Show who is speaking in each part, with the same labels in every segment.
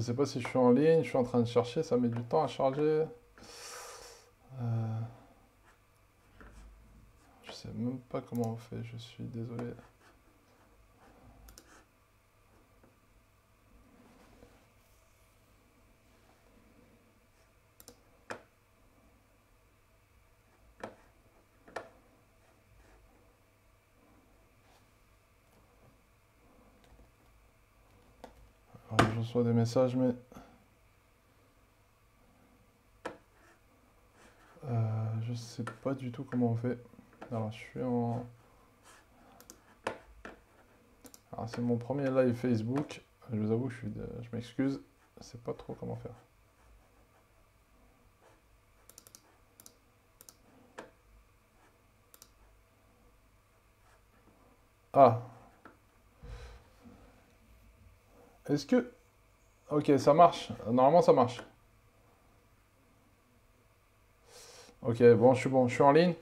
Speaker 1: je sais pas si je suis en ligne, je suis en train de chercher, ça met du temps à charger. Je euh, Je sais même pas comment on fait, je suis désolé. des messages, mais. Euh, je sais pas du tout comment on fait. Alors, je suis en. Alors, c'est mon premier live Facebook. Je vous avoue, je, suis de... je m'excuse. c'est pas trop comment faire. Ah. Est-ce que Ok, ça marche. Normalement, ça marche. Ok, bon, je suis bon, je suis en ligne.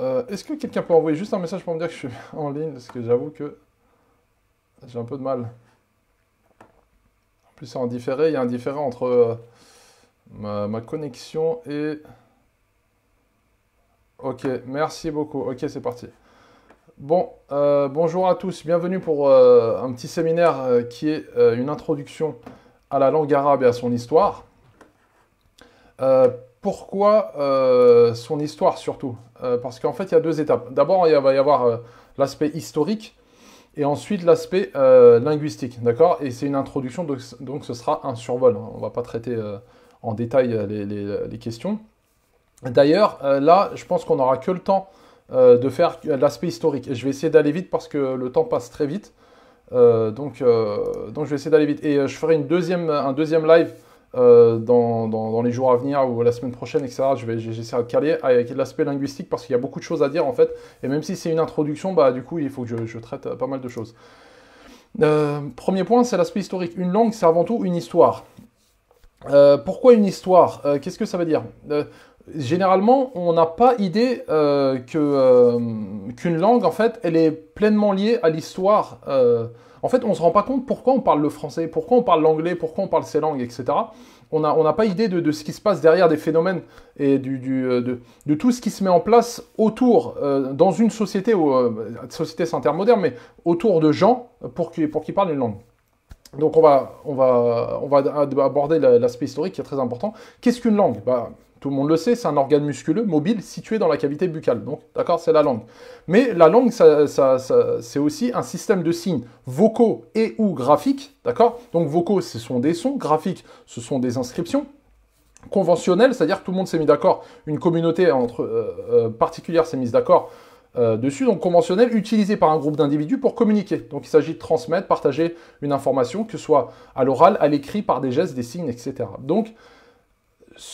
Speaker 1: Euh, est-ce que quelqu'un peut envoyer juste un message pour me dire que je suis en ligne Parce que j'avoue que j'ai un peu de mal. En plus, c'est en différé. Il y a un différé entre euh, ma, connexion et... Ok, merci beaucoup. Ok, c'est parti. Bon, euh, bonjour à tous, bienvenue pour euh, un petit séminaire euh, qui est une introduction à la langue arabe et à son histoire. pourquoi son histoire surtout Parce qu'en fait, il y a deux étapes. D'abord, il va y avoir l'aspect historique et ensuite l'aspect linguistique, d'accord Et c'est une introduction, donc, ce sera un survol. On ne va pas traiter en détail les questions. D'ailleurs, là, je pense qu'on n'aura que le temps euh, de faire l'aspect historique. je vais essayer d'aller vite parce que le temps passe très vite. Euh, donc, euh, donc je vais essayer d'aller vite. Et je ferai une deuxième, un deuxième live dans, les jours à venir ou la semaine prochaine, etc. Je vais, j'essaierai de caler avec l'aspect linguistique parce qu'il y a beaucoup de choses à dire en fait. Et même si c'est une introduction, bah, du coup, il faut que je, je traite pas mal de choses. premier point, c'est l'aspect historique. Une langue, c'est avant tout une histoire. pourquoi une histoire Qu'est-ce que ça veut dire généralement, on n'a pas idée euh, que, euh, qu'une langue, en fait, elle est pleinement liée à l'histoire. Euh. en fait, on ne se rend pas compte pourquoi on parle le français, pourquoi on parle l'anglais, pourquoi on parle ces langues, etc. On n'a on pas idée de, de, ce qui se passe derrière des phénomènes et du, du, de, de, tout ce qui se met en place autour, dans une société, où, société c'est moderne, mais autour de gens pour, qui, pour qu'ils parlent une langue. Donc on va, on va, on va aborder l'aspect historique qui est très important. Qu'est-ce qu'une langue bah, tout le monde le sait, c'est un organe musculeux mobile situé dans la cavité buccale. Donc, d'accord, c'est la langue. Mais la langue, c'est aussi un système de signes vocaux et ou graphiques, d'accord Donc, vocaux, ce sont des sons, graphiques, ce sont des inscriptions. Conventionnelles, c'est-à-dire que tout le monde s'est mis d'accord, une communauté entre, euh, euh, particulière s'est mise d'accord euh, dessus, donc conventionnel, utilisé par un groupe d'individus pour communiquer. Donc il s'agit de transmettre, partager une information, que ce soit à l'oral, à l'écrit, par des gestes, des signes, etc. Donc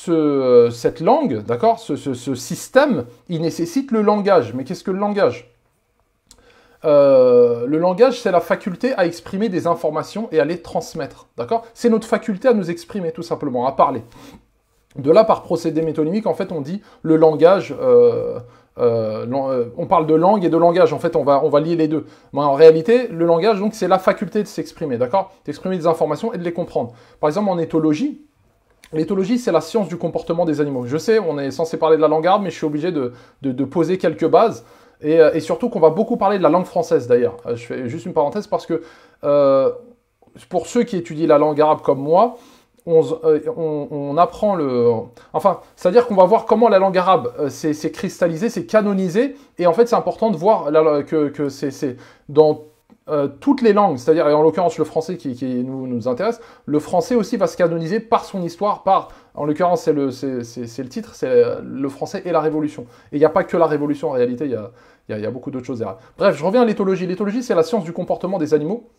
Speaker 1: euh, cette langue, d'accord, ce, système, il nécessite le langage. Mais qu'est-ce que le langage euh, Le langage, c'est la faculté à exprimer des informations et à les transmettre, d'accord C'est notre faculté à nous exprimer, tout simplement, à parler. De là, par procédé métonymique, en fait, on dit le langage. Euh, on parle de langue et de langage. En fait, on va, on va lier les deux. Mais en réalité, le langage, donc, c'est la faculté de s'exprimer, d'accord D'exprimer des informations et de les comprendre. Par exemple, en éthologie, L'éthologie, c'est la science du comportement des animaux. Je sais, on est censé parler de la langue arabe, mais je suis obligé de, poser quelques bases. Euh, et, surtout qu'on va beaucoup parler de la langue française d'ailleurs. Euh, je fais juste une parenthèse parce que euh, pour ceux qui étudient la langue arabe comme moi, on, on, apprend le... Enfin, c'est-à-dire qu'on va voir comment la langue arabe s'est cristallisée, s'est canonisée. Et en fait, c'est important de voir que, que c'est dans euh, toutes les langues, c'est-à-dire et en l'occurrence le français qui, nous, intéresse, le français aussi va se canoniser par son histoire, par, en l'occurrence c'est le, c'est, le titre, c'est euh, le français et la révolution. Et il n'y a pas que la révolution en réalité, il y a, y a, beaucoup d'autres choses derrière. Bref, je reviens à l'éthologie. L'éthologie c'est la science du comportement des animaux.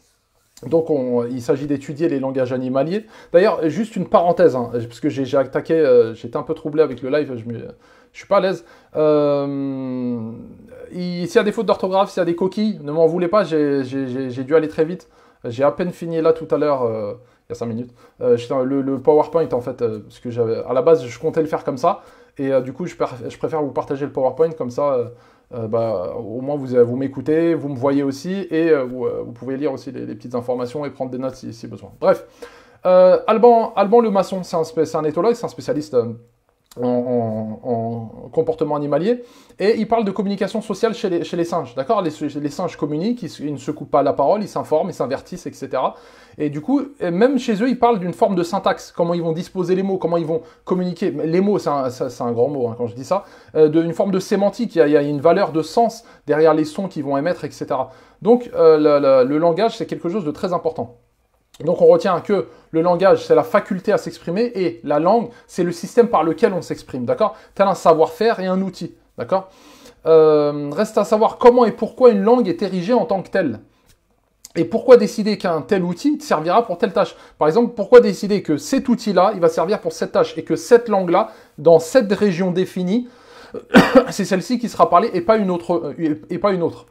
Speaker 1: Donc on, il s'agit d'étudier les langages animaliers. D'ailleurs, juste une parenthèse, puisque hein, parce que j'ai, attaqué, euh, j'étais un peu troublé avec le live, je ne suis pas à l'aise s'il y a des fautes d'orthographe, s'il y a des coquilles, ne m'en voulez pas, j'ai dû aller très vite. J'ai à peine fini là tout à l'heure, euh, il y a 5 minutes. Euh, le, PowerPoint, en fait, euh, que j'avais à la base, je comptais le faire comme ça. Et du coup, je, je, préfère vous partager le PowerPoint, comme ça, bah, au moins vous, vous m'écoutez, vous me voyez aussi, et vous, pouvez lire aussi les, petites informations et prendre des notes si, besoin. Bref, Alban, Alban Le Maçon, c'est un, éthologue, c'est un spécialiste en, comportement animalier. Et il parle de communication sociale chez les, singes, d'accord les, singes communiquent, ils, ne se coupent pas la parole, ils s'informent, ils s'invertissent, etc. Et du coup, même chez eux, ils parlent d'une forme de syntaxe, comment ils vont disposer les mots, comment ils vont communiquer. Les mots, c'est un, grand mot hein, quand je dis ça, euh, d'une forme de sémantique, il y, a, une valeur de sens derrière les sons qu'ils vont émettre, etc. Donc euh, le langage, c'est quelque chose de très important. Donc on retient que le langage, c'est la faculté à s'exprimer et la langue, c'est le système par lequel on s'exprime, d'accord Tel un savoir-faire et un outil, d'accord euh, Reste à savoir comment et pourquoi une langue est érigée en tant que telle. Et pourquoi décider qu'un tel outil servira pour telle tâche Par exemple, pourquoi décider que cet outil-là, il va servir pour cette tâche et que cette langue-là, dans cette région définie, c'est celle-ci qui sera parlée et pas une autre. Euh, et pas une autre.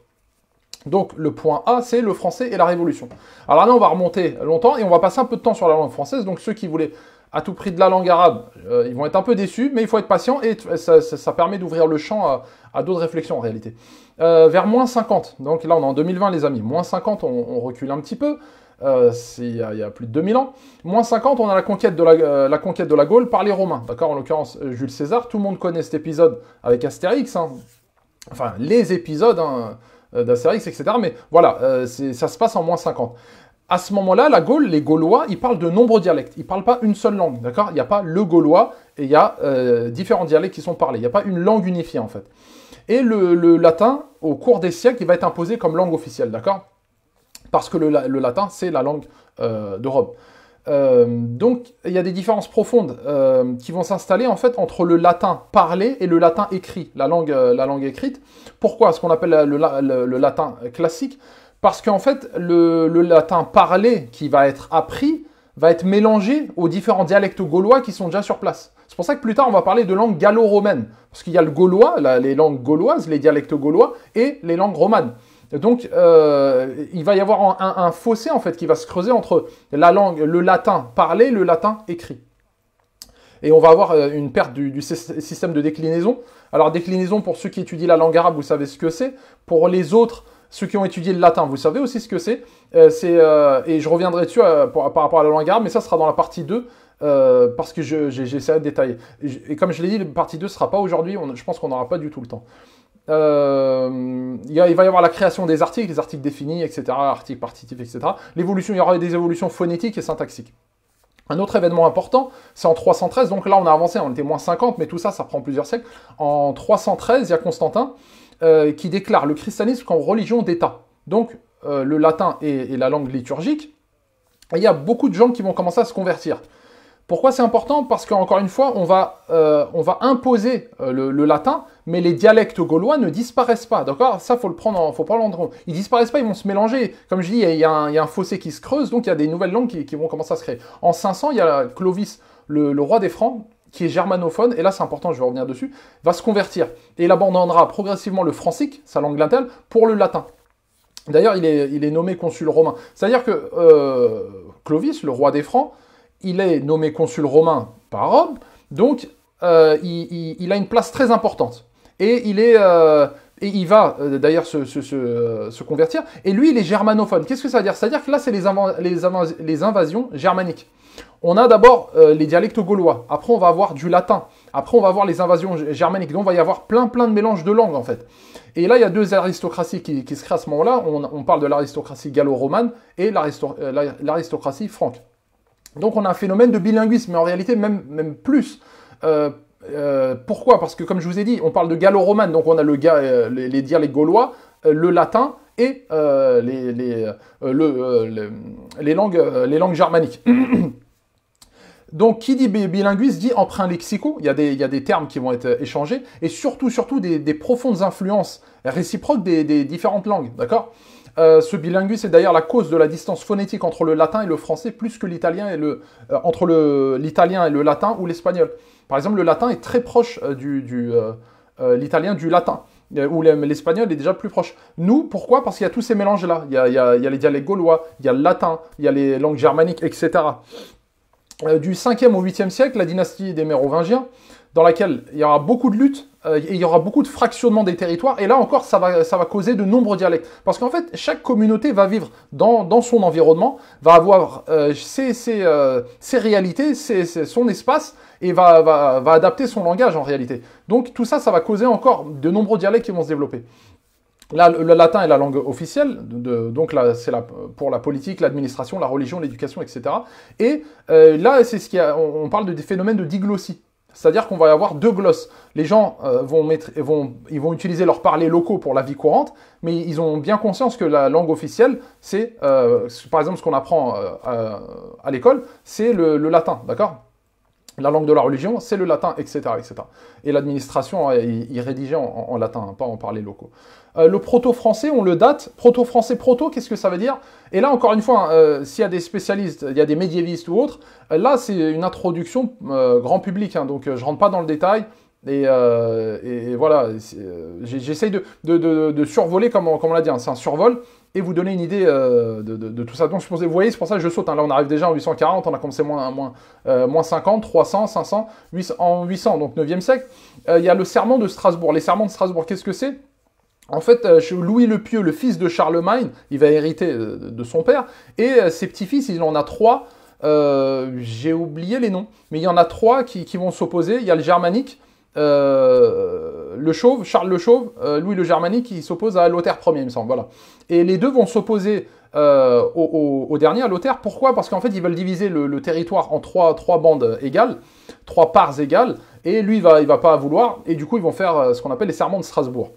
Speaker 1: Donc le point A, c'est le français et la révolution. Alors là, on va remonter longtemps et on va passer un peu de temps sur la langue française. Donc ceux qui voulaient à tout prix de la langue arabe, euh, ils vont être un peu déçus, mais il faut être patient et ça, permet d'ouvrir le champ à, d'autres réflexions en réalité. Euh, vers moins 50, donc là on est en 2020 les amis, moins 50 on, recule un petit peu, euh, il, y a, plus de 2000 ans. Moins 50, on a la conquête de euh, la, conquête de la Gaule par les Romains, d'accord En l'occurrence, Jules César, tout le monde connaît cet épisode avec Astérix, hein. enfin les épisodes, hein. Euh, d'Astérix, etc. Mais voilà, euh, ça se passe en moins 50. À ce moment-là, la Gaule, les Gaulois, ils parlent de nombreux dialectes. Ils ne parlent pas une seule langue, d'accord Il n'y a pas le gaulois et il y a euh, différents dialectes qui sont parlés. Il n'y a pas une langue unifiée, en fait. Et le, latin, au cours des siècles, il va être imposé comme langue officielle, d'accord Parce que le, latin, c'est la langue d'Europe. de euh, donc il y a des différences profondes euh, qui vont s'installer en fait entre le latin parlé et le latin écrit, la langue, euh, la langue écrite. Pourquoi ce qu'on appelle le, latin classique Parce qu'en fait le, latin parlé qui va être appris va être mélangé aux différents dialectes gaulois qui sont déjà sur place. C'est pour ça que plus tard on va parler de langue gallo-romaine, parce qu'il y a le gaulois, les langues gauloises, les dialectes gaulois et les langues romanes. Donc, euh, il va y avoir un, fossé en fait qui va se creuser entre la langue, le latin parlé, le latin écrit. Et on va avoir euh, une perte du, système de déclinaison. Alors, déclinaison, pour ceux qui étudient la langue arabe, vous savez ce que c'est. Pour les autres, ceux qui ont étudié le latin, vous savez aussi ce que c'est. Euh, et je reviendrai dessus par rapport à la langue arabe, mais ça sera dans la partie 2, parce que j'essaie de détailler. Et, et, comme je l'ai dit, la partie 2 ne sera pas aujourd'hui, je pense qu'on n'aura pas du tout le temps. Euh, il va y avoir la création des articles, des articles définis, etc., articles partitifs, etc. L'évolution, il y aura des évolutions phonétiques et syntaxiques. Un autre événement important, c'est en 313, donc là on a avancé, on était moins 50, mais tout ça, ça prend plusieurs siècles. En 313, il y a Constantin euh, qui déclare le christianisme comme religion d'État. Donc euh, le latin est, est, la langue liturgique, et il y a beaucoup de gens qui vont commencer à se convertir. Pourquoi c'est important Parce qu'encore une fois, on va, euh, on va imposer euh, le, latin, mais les dialectes gaulois ne disparaissent pas, d'accord Ça, faut le prendre, faut pas prendre Ils disparaissent pas, ils vont se mélanger. Comme je dis, il y, a un fossé qui se creuse, donc il y a des nouvelles langues qui, vont commencer à se créer. En 500, il y a Clovis, le, roi des Francs, qui est germanophone, et là c'est important, je vais revenir dessus, va se convertir. Et il abandonnera progressivement le francique, sa langue natale, pour le latin. D'ailleurs, il est, nommé consul romain. C'est-à-dire que euh, Clovis, le roi des Francs, il est nommé consul romain par Rome, donc euh, il, a une place très importante. Et il est... Euh, il va euh, d'ailleurs se, convertir. Et lui, il est germanophone. Qu'est-ce que ça veut dire Ça à dire que là, c'est les, invasions germaniques. On a d'abord les dialectes gaulois. Après, on va avoir du latin. Après, on va avoir les invasions germaniques. Donc, on va y avoir plein, plein de mélanges de langues, en fait. Et là, il y a deux aristocraties qui, se créent à ce moment-là. On, on, parle de l'aristocratie gallo-romane et l'aristocratie franque. Donc on a un phénomène de bilinguisme, mais en réalité même, même plus. Euh, euh, pourquoi Parce que comme je vous ai dit, on parle de gallo-romane, donc on a le euh, les, les gaulois, le latin et les, les, langues, les langues germaniques. Donc, qui dit bilinguisme dit emprunt lexicaux. Il y, a des, termes qui vont être échangés et surtout, surtout des, profondes influences réciproques des, des différentes langues. D'accord euh, ce bilinguisme est d'ailleurs la cause de la distance phonétique entre le latin et le français plus que l'italien et le euh, entre l'italien et le latin ou l'espagnol. Par exemple, le latin est très proche euh, du, l'italien du latin ou l'espagnol est déjà plus proche. Nous, pourquoi Parce qu'il y a tous ces mélanges-là. Il, il, y a les dialectes gaulois, il y a le latin, il y a les langues germaniques, etc. du 5e au 8e siècle, la dynastie des Mérovingiens dans laquelle il y aura beaucoup de luttes, euh, et il y aura beaucoup de fractionnement des territoires, et là encore, ça va, ça va causer de nombreux dialectes. Parce qu'en fait, chaque communauté va vivre dans, dans son environnement, va avoir euh, euh, ses, réalités, son espace, et va, va, va adapter son langage en réalité. Donc tout ça, ça va causer encore de nombreux dialectes qui vont se développer. Là, le latin est la langue officielle, de, donc là, c'est la, pour la politique, l'administration, la religion, l'éducation, etc. Et là, c'est ce qui on, parle de des phénomènes de diglossie. C'est-à-dire qu'on va y avoir deux glosses. Les gens euh, vont, mettre, ils vont utiliser leurs parlers locaux pour la vie courante, mais ils ont bien conscience que la langue officielle, c'est, euh, par exemple, ce qu'on apprend euh, à, l'école, c'est le, latin, d'accord La langue de la religion, c'est le latin, etc. etc. Et l'administration, il, rédigeait en, latin, hein, pas en parlers locaux. Euh, le proto-français, on le date. Proto-français, proto, qu'est-ce que ça veut dire Et là, encore une fois, hein, euh, s'il y a des spécialistes, il y a des médiévistes ou autres, euh, là, c'est une introduction grand public. Hein, donc, je ne rentre pas dans le détail. Et, voilà, j'essaye de, survoler, comme on, l'a dit, hein, c'est un survol, et vous donner une idée de, tout ça. Donc, je vous voyez, c'est pour ça que je saute. Là, on arrive déjà en 840, on a commencé moins, moins, 50, 300, 500, en 800, donc 9e siècle. Il y a le serment de Strasbourg. Les serments de Strasbourg, qu'est-ce que c'est en fait, euh, Louis le Pieux, le fils de Charlemagne, il va hériter euh, de son père, et euh, ses petits-fils, il en a trois. J'ai oublié les noms, mais il y en a trois qui, vont s'opposer. Il y a le germanique, le chauve, Charles le chauve, Louis le germanique, qui s'oppose à Lothaire Ier, il me semble. Voilà. Et les deux vont s'opposer au, dernier, à Lothaire. Pourquoi Parce qu'en fait, ils veulent diviser le, territoire en trois, bandes égales, trois parts égales, et lui, il va, il va pas vouloir, et du coup, ils vont faire ce qu'on appelle les serments de Strasbourg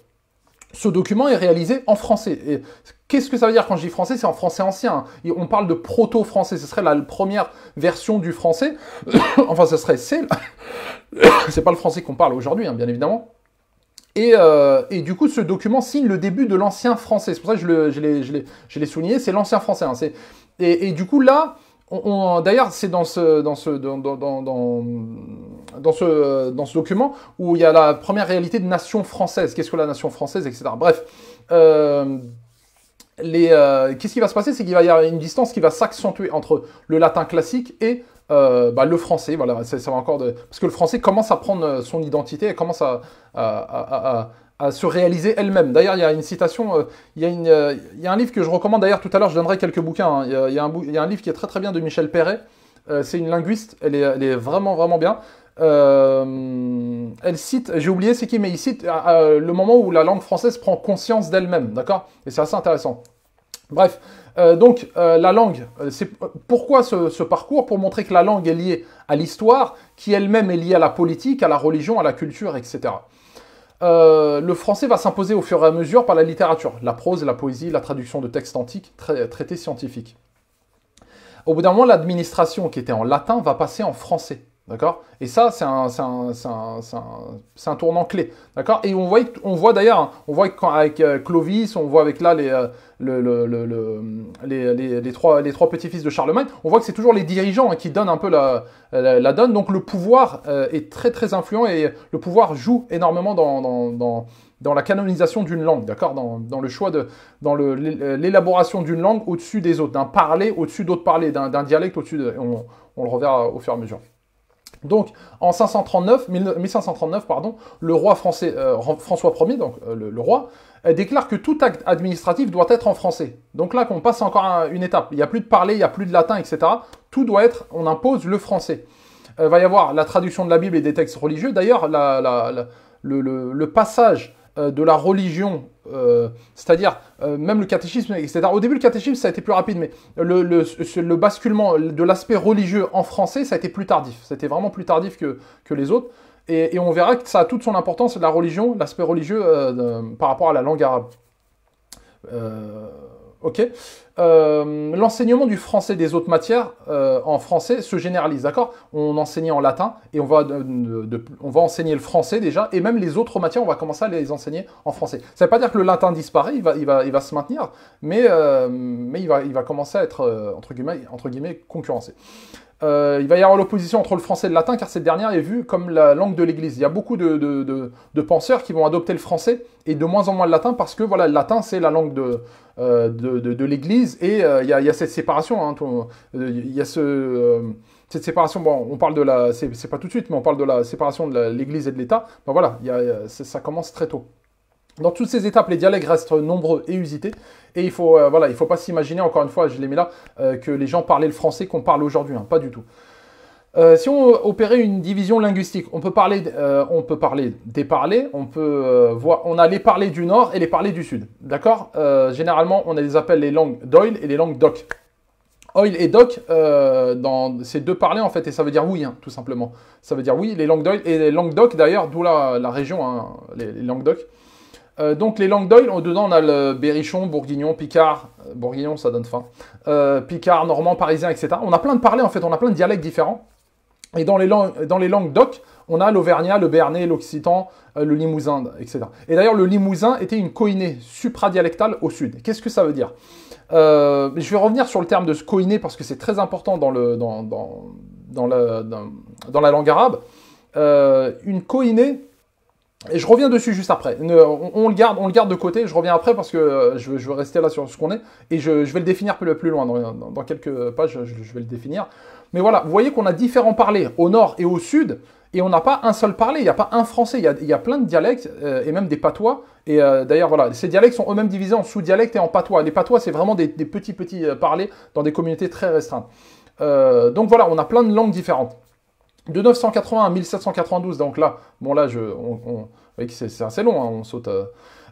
Speaker 1: ce document est réalisé en français. Qu'est-ce que ça veut dire quand je dis français C'est en français ancien. on parle de proto-français. Ce serait la première version du français. enfin, ce serait c'est. c'est pas le français qu'on parle aujourd'hui, hein, bien évidemment. Et, euh, et, du coup, ce document signe le début de l'ancien français. C'est pour ça que je l'ai souligné. C'est l'ancien français. Hein. Et, et, du coup, là, d'ailleurs, c'est dans ce, dans ce, dans, dans, dans, ce, dans ce document où il y a la première réalité de nation française. Qu'est-ce que la nation française, etc. Bref. Euh, euh, qu'est-ce qui va se passer C'est qu'il va y avoir une distance qui va s'accentuer entre le latin classique et euh, bah, le français. Voilà, ça, va encore Parce que le français commence à prendre son identité et commence à, à se réaliser elle-même. D'ailleurs, il y a une citation, euh, il, y a une, euh, un livre que je recommande, d'ailleurs tout à l'heure je donnerai quelques bouquins, hein. il, y a, un, il, un, livre qui est très très bien de Michel Perret, euh, c'est une linguiste, elle est, elle est, vraiment vraiment bien. elle cite, j'ai oublié c'est qui, mais il cite le moment où la langue française prend conscience d'elle-même, d'accord Et c'est assez intéressant. Bref, donc la langue, c'est pourquoi ce, ce parcours Pour montrer que la langue est liée à l'histoire, qui elle-même est liée à la politique, à la religion, à la culture, etc. Euh, le français va s'imposer au fur et à mesure par la littérature, la prose, la poésie, la traduction de textes antiques, traités scientifiques. Au bout d'un moment, l'administration qui était en latin va passer en français. D'accord Et ça, c'est un, un, tournant clé. D'accord Et on voit, on voit d'ailleurs, hein, on voit avec euh, Clovis, on voit avec là les, euh, les, trois, petits-fils de Charlemagne, on voit que c'est toujours les dirigeants hein, qui donnent un peu la, donne. Donc le pouvoir euh, est très très influent et le pouvoir joue énormément dans, la canonisation d'une langue, d'accord dans, le choix de. dans l'élaboration d'une langue au-dessus des autres, d'un parler au-dessus d'autres parler, d'un dialecte au-dessus on le reverra au fur et à mesure. Donc, en 1539, pardon, le roi français, euh, François Ier, donc euh, le, roi, euh, déclare que tout acte administratif doit être en français. Donc là, qu'on passe encore une étape. Il n'y a plus de parler, il n'y a plus de latin, etc. Tout doit être, on impose le français. va y avoir la traduction de la Bible et des textes religieux. D'ailleurs, le, passage euh, de la religion, euh, c'est-à-dire euh, même le catéchisme, etc. Au début, le catéchisme, ça a été plus rapide, mais le, basculement de l'aspect religieux en français, ça a été plus tardif. C'était vraiment plus tardif que, les autres. Et, on verra que ça a toute son importance, la religion, l'aspect religieux par rapport à la langue arabe. ok euh, l'enseignement du français des autres matières euh, en français se généralise, d'accord On enseignait en latin et on va, euh, on va enseigner le français déjà, et même les autres matières, on va commencer à les enseigner en français. Ça ne veut pas dire que le latin disparaît, il va, il va, se maintenir, mais, mais il, va, il va commencer à être, entre, guillemets, concurrencé. il va y avoir l'opposition entre le français et le latin car cette dernière est vue comme la langue de l'Église. Il y a beaucoup de, penseurs qui vont adopter le français et de moins en moins le latin parce que voilà, le latin c'est la langue de, de, l'Église et euh, il y, a cette séparation. Hein, euh, il y a euh, cette séparation. Bon, on parle de la. C'est pas tout de suite, mais on parle de la séparation de l'Église et de l'État. Ben voilà, ça commence très tôt. Dans toutes ces étapes, les dialectes restent nombreux et usités. Et il faut, il faut pas s'imaginer, encore une fois, je l'ai mis là, que les gens parlaient le français qu'on parle aujourd'hui. Hein, pas du tout. Euh, si on opérait une division linguistique, on peut parler, euh, on peut parler des parlers, on, peut, euh, voir, on a les parlers du nord et les parlers du sud. D'accord Généralement, on les appelle les langues d'Oil et les langues d'Oc. Oil et Doc, dans ces deux parlers en fait, et ça veut dire oui, hein, tout simplement. Ça veut dire oui, les langues d'Oil et les langues d'Oc d'ailleurs, d'où la, région, hein, les, langues d'Oc. donc les langues d'oil, dedans on a le Berrichon, Bourguignon, Picard, Bourguignon ça donne faim, Picard, Normand, Parisien, etc. On a plein de parlers en fait, on a plein de dialectes différents. Et dans les, langues, dans les langues d'oc, on a l'auvergnat, le béarnais, l'occitan, euh, le limousin, etc. Et d'ailleurs, le limousin était une coïnée supradialectale au sud. Qu'est-ce que ça veut dire euh, Je vais revenir sur le terme de coïnée parce que c'est très important dans, la, langue arabe. Euh, une coïnée, et je reviens dessus juste après. on, le garde, on le garde de côté, je reviens après parce que je, veux rester là sur ce qu'on est, et je, vais le définir plus, plus loin, dans, quelques pages, je vais le définir. Mais voilà, vous voyez qu'on a différents parlés au nord et au sud, et on n'a pas un seul parler, il n'y a pas un français, il y a, plein de dialectes, euh, et même des patois. Et euh, d'ailleurs, voilà, ces dialectes sont eux-mêmes divisés en sous-dialectes et en patois. Les patois, c'est vraiment des, petits, petits euh, parlés dans des communautés très restreintes. donc voilà, on a plein de langues différentes. De 980 à 1792, donc là, bon là, je, c'est assez long, hein, on saute.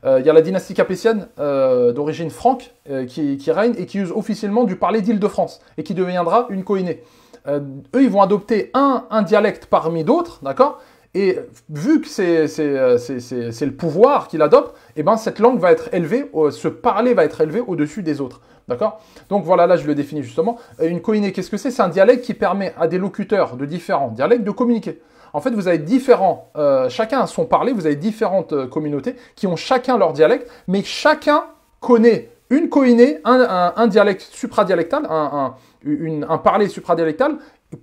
Speaker 1: Il y a la dynastie capétienne d'origine franque qui, règne et qui use officiellement du parler d'Île-de-France et qui deviendra une coïnée. Euh, eux, ils vont adopter un, dialecte parmi d'autres, d'accord Et vu que c'est euh, le pouvoir qu'ils adoptent, eh ben, cette langue va être élevée, ce parler va être élevé au-dessus des autres, d'accord Donc voilà, là, je le définis justement. Euh, une coïnée, qu'est-ce que c'est C'est un dialecte qui permet à des locuteurs de différents dialectes de communiquer. En fait, vous avez différents, chacun a son parler, vous avez différentes communautés qui ont chacun leur dialecte, mais chacun connaît une coïnée, un, un, un dialecte supradialectal, un, un parler supradialectal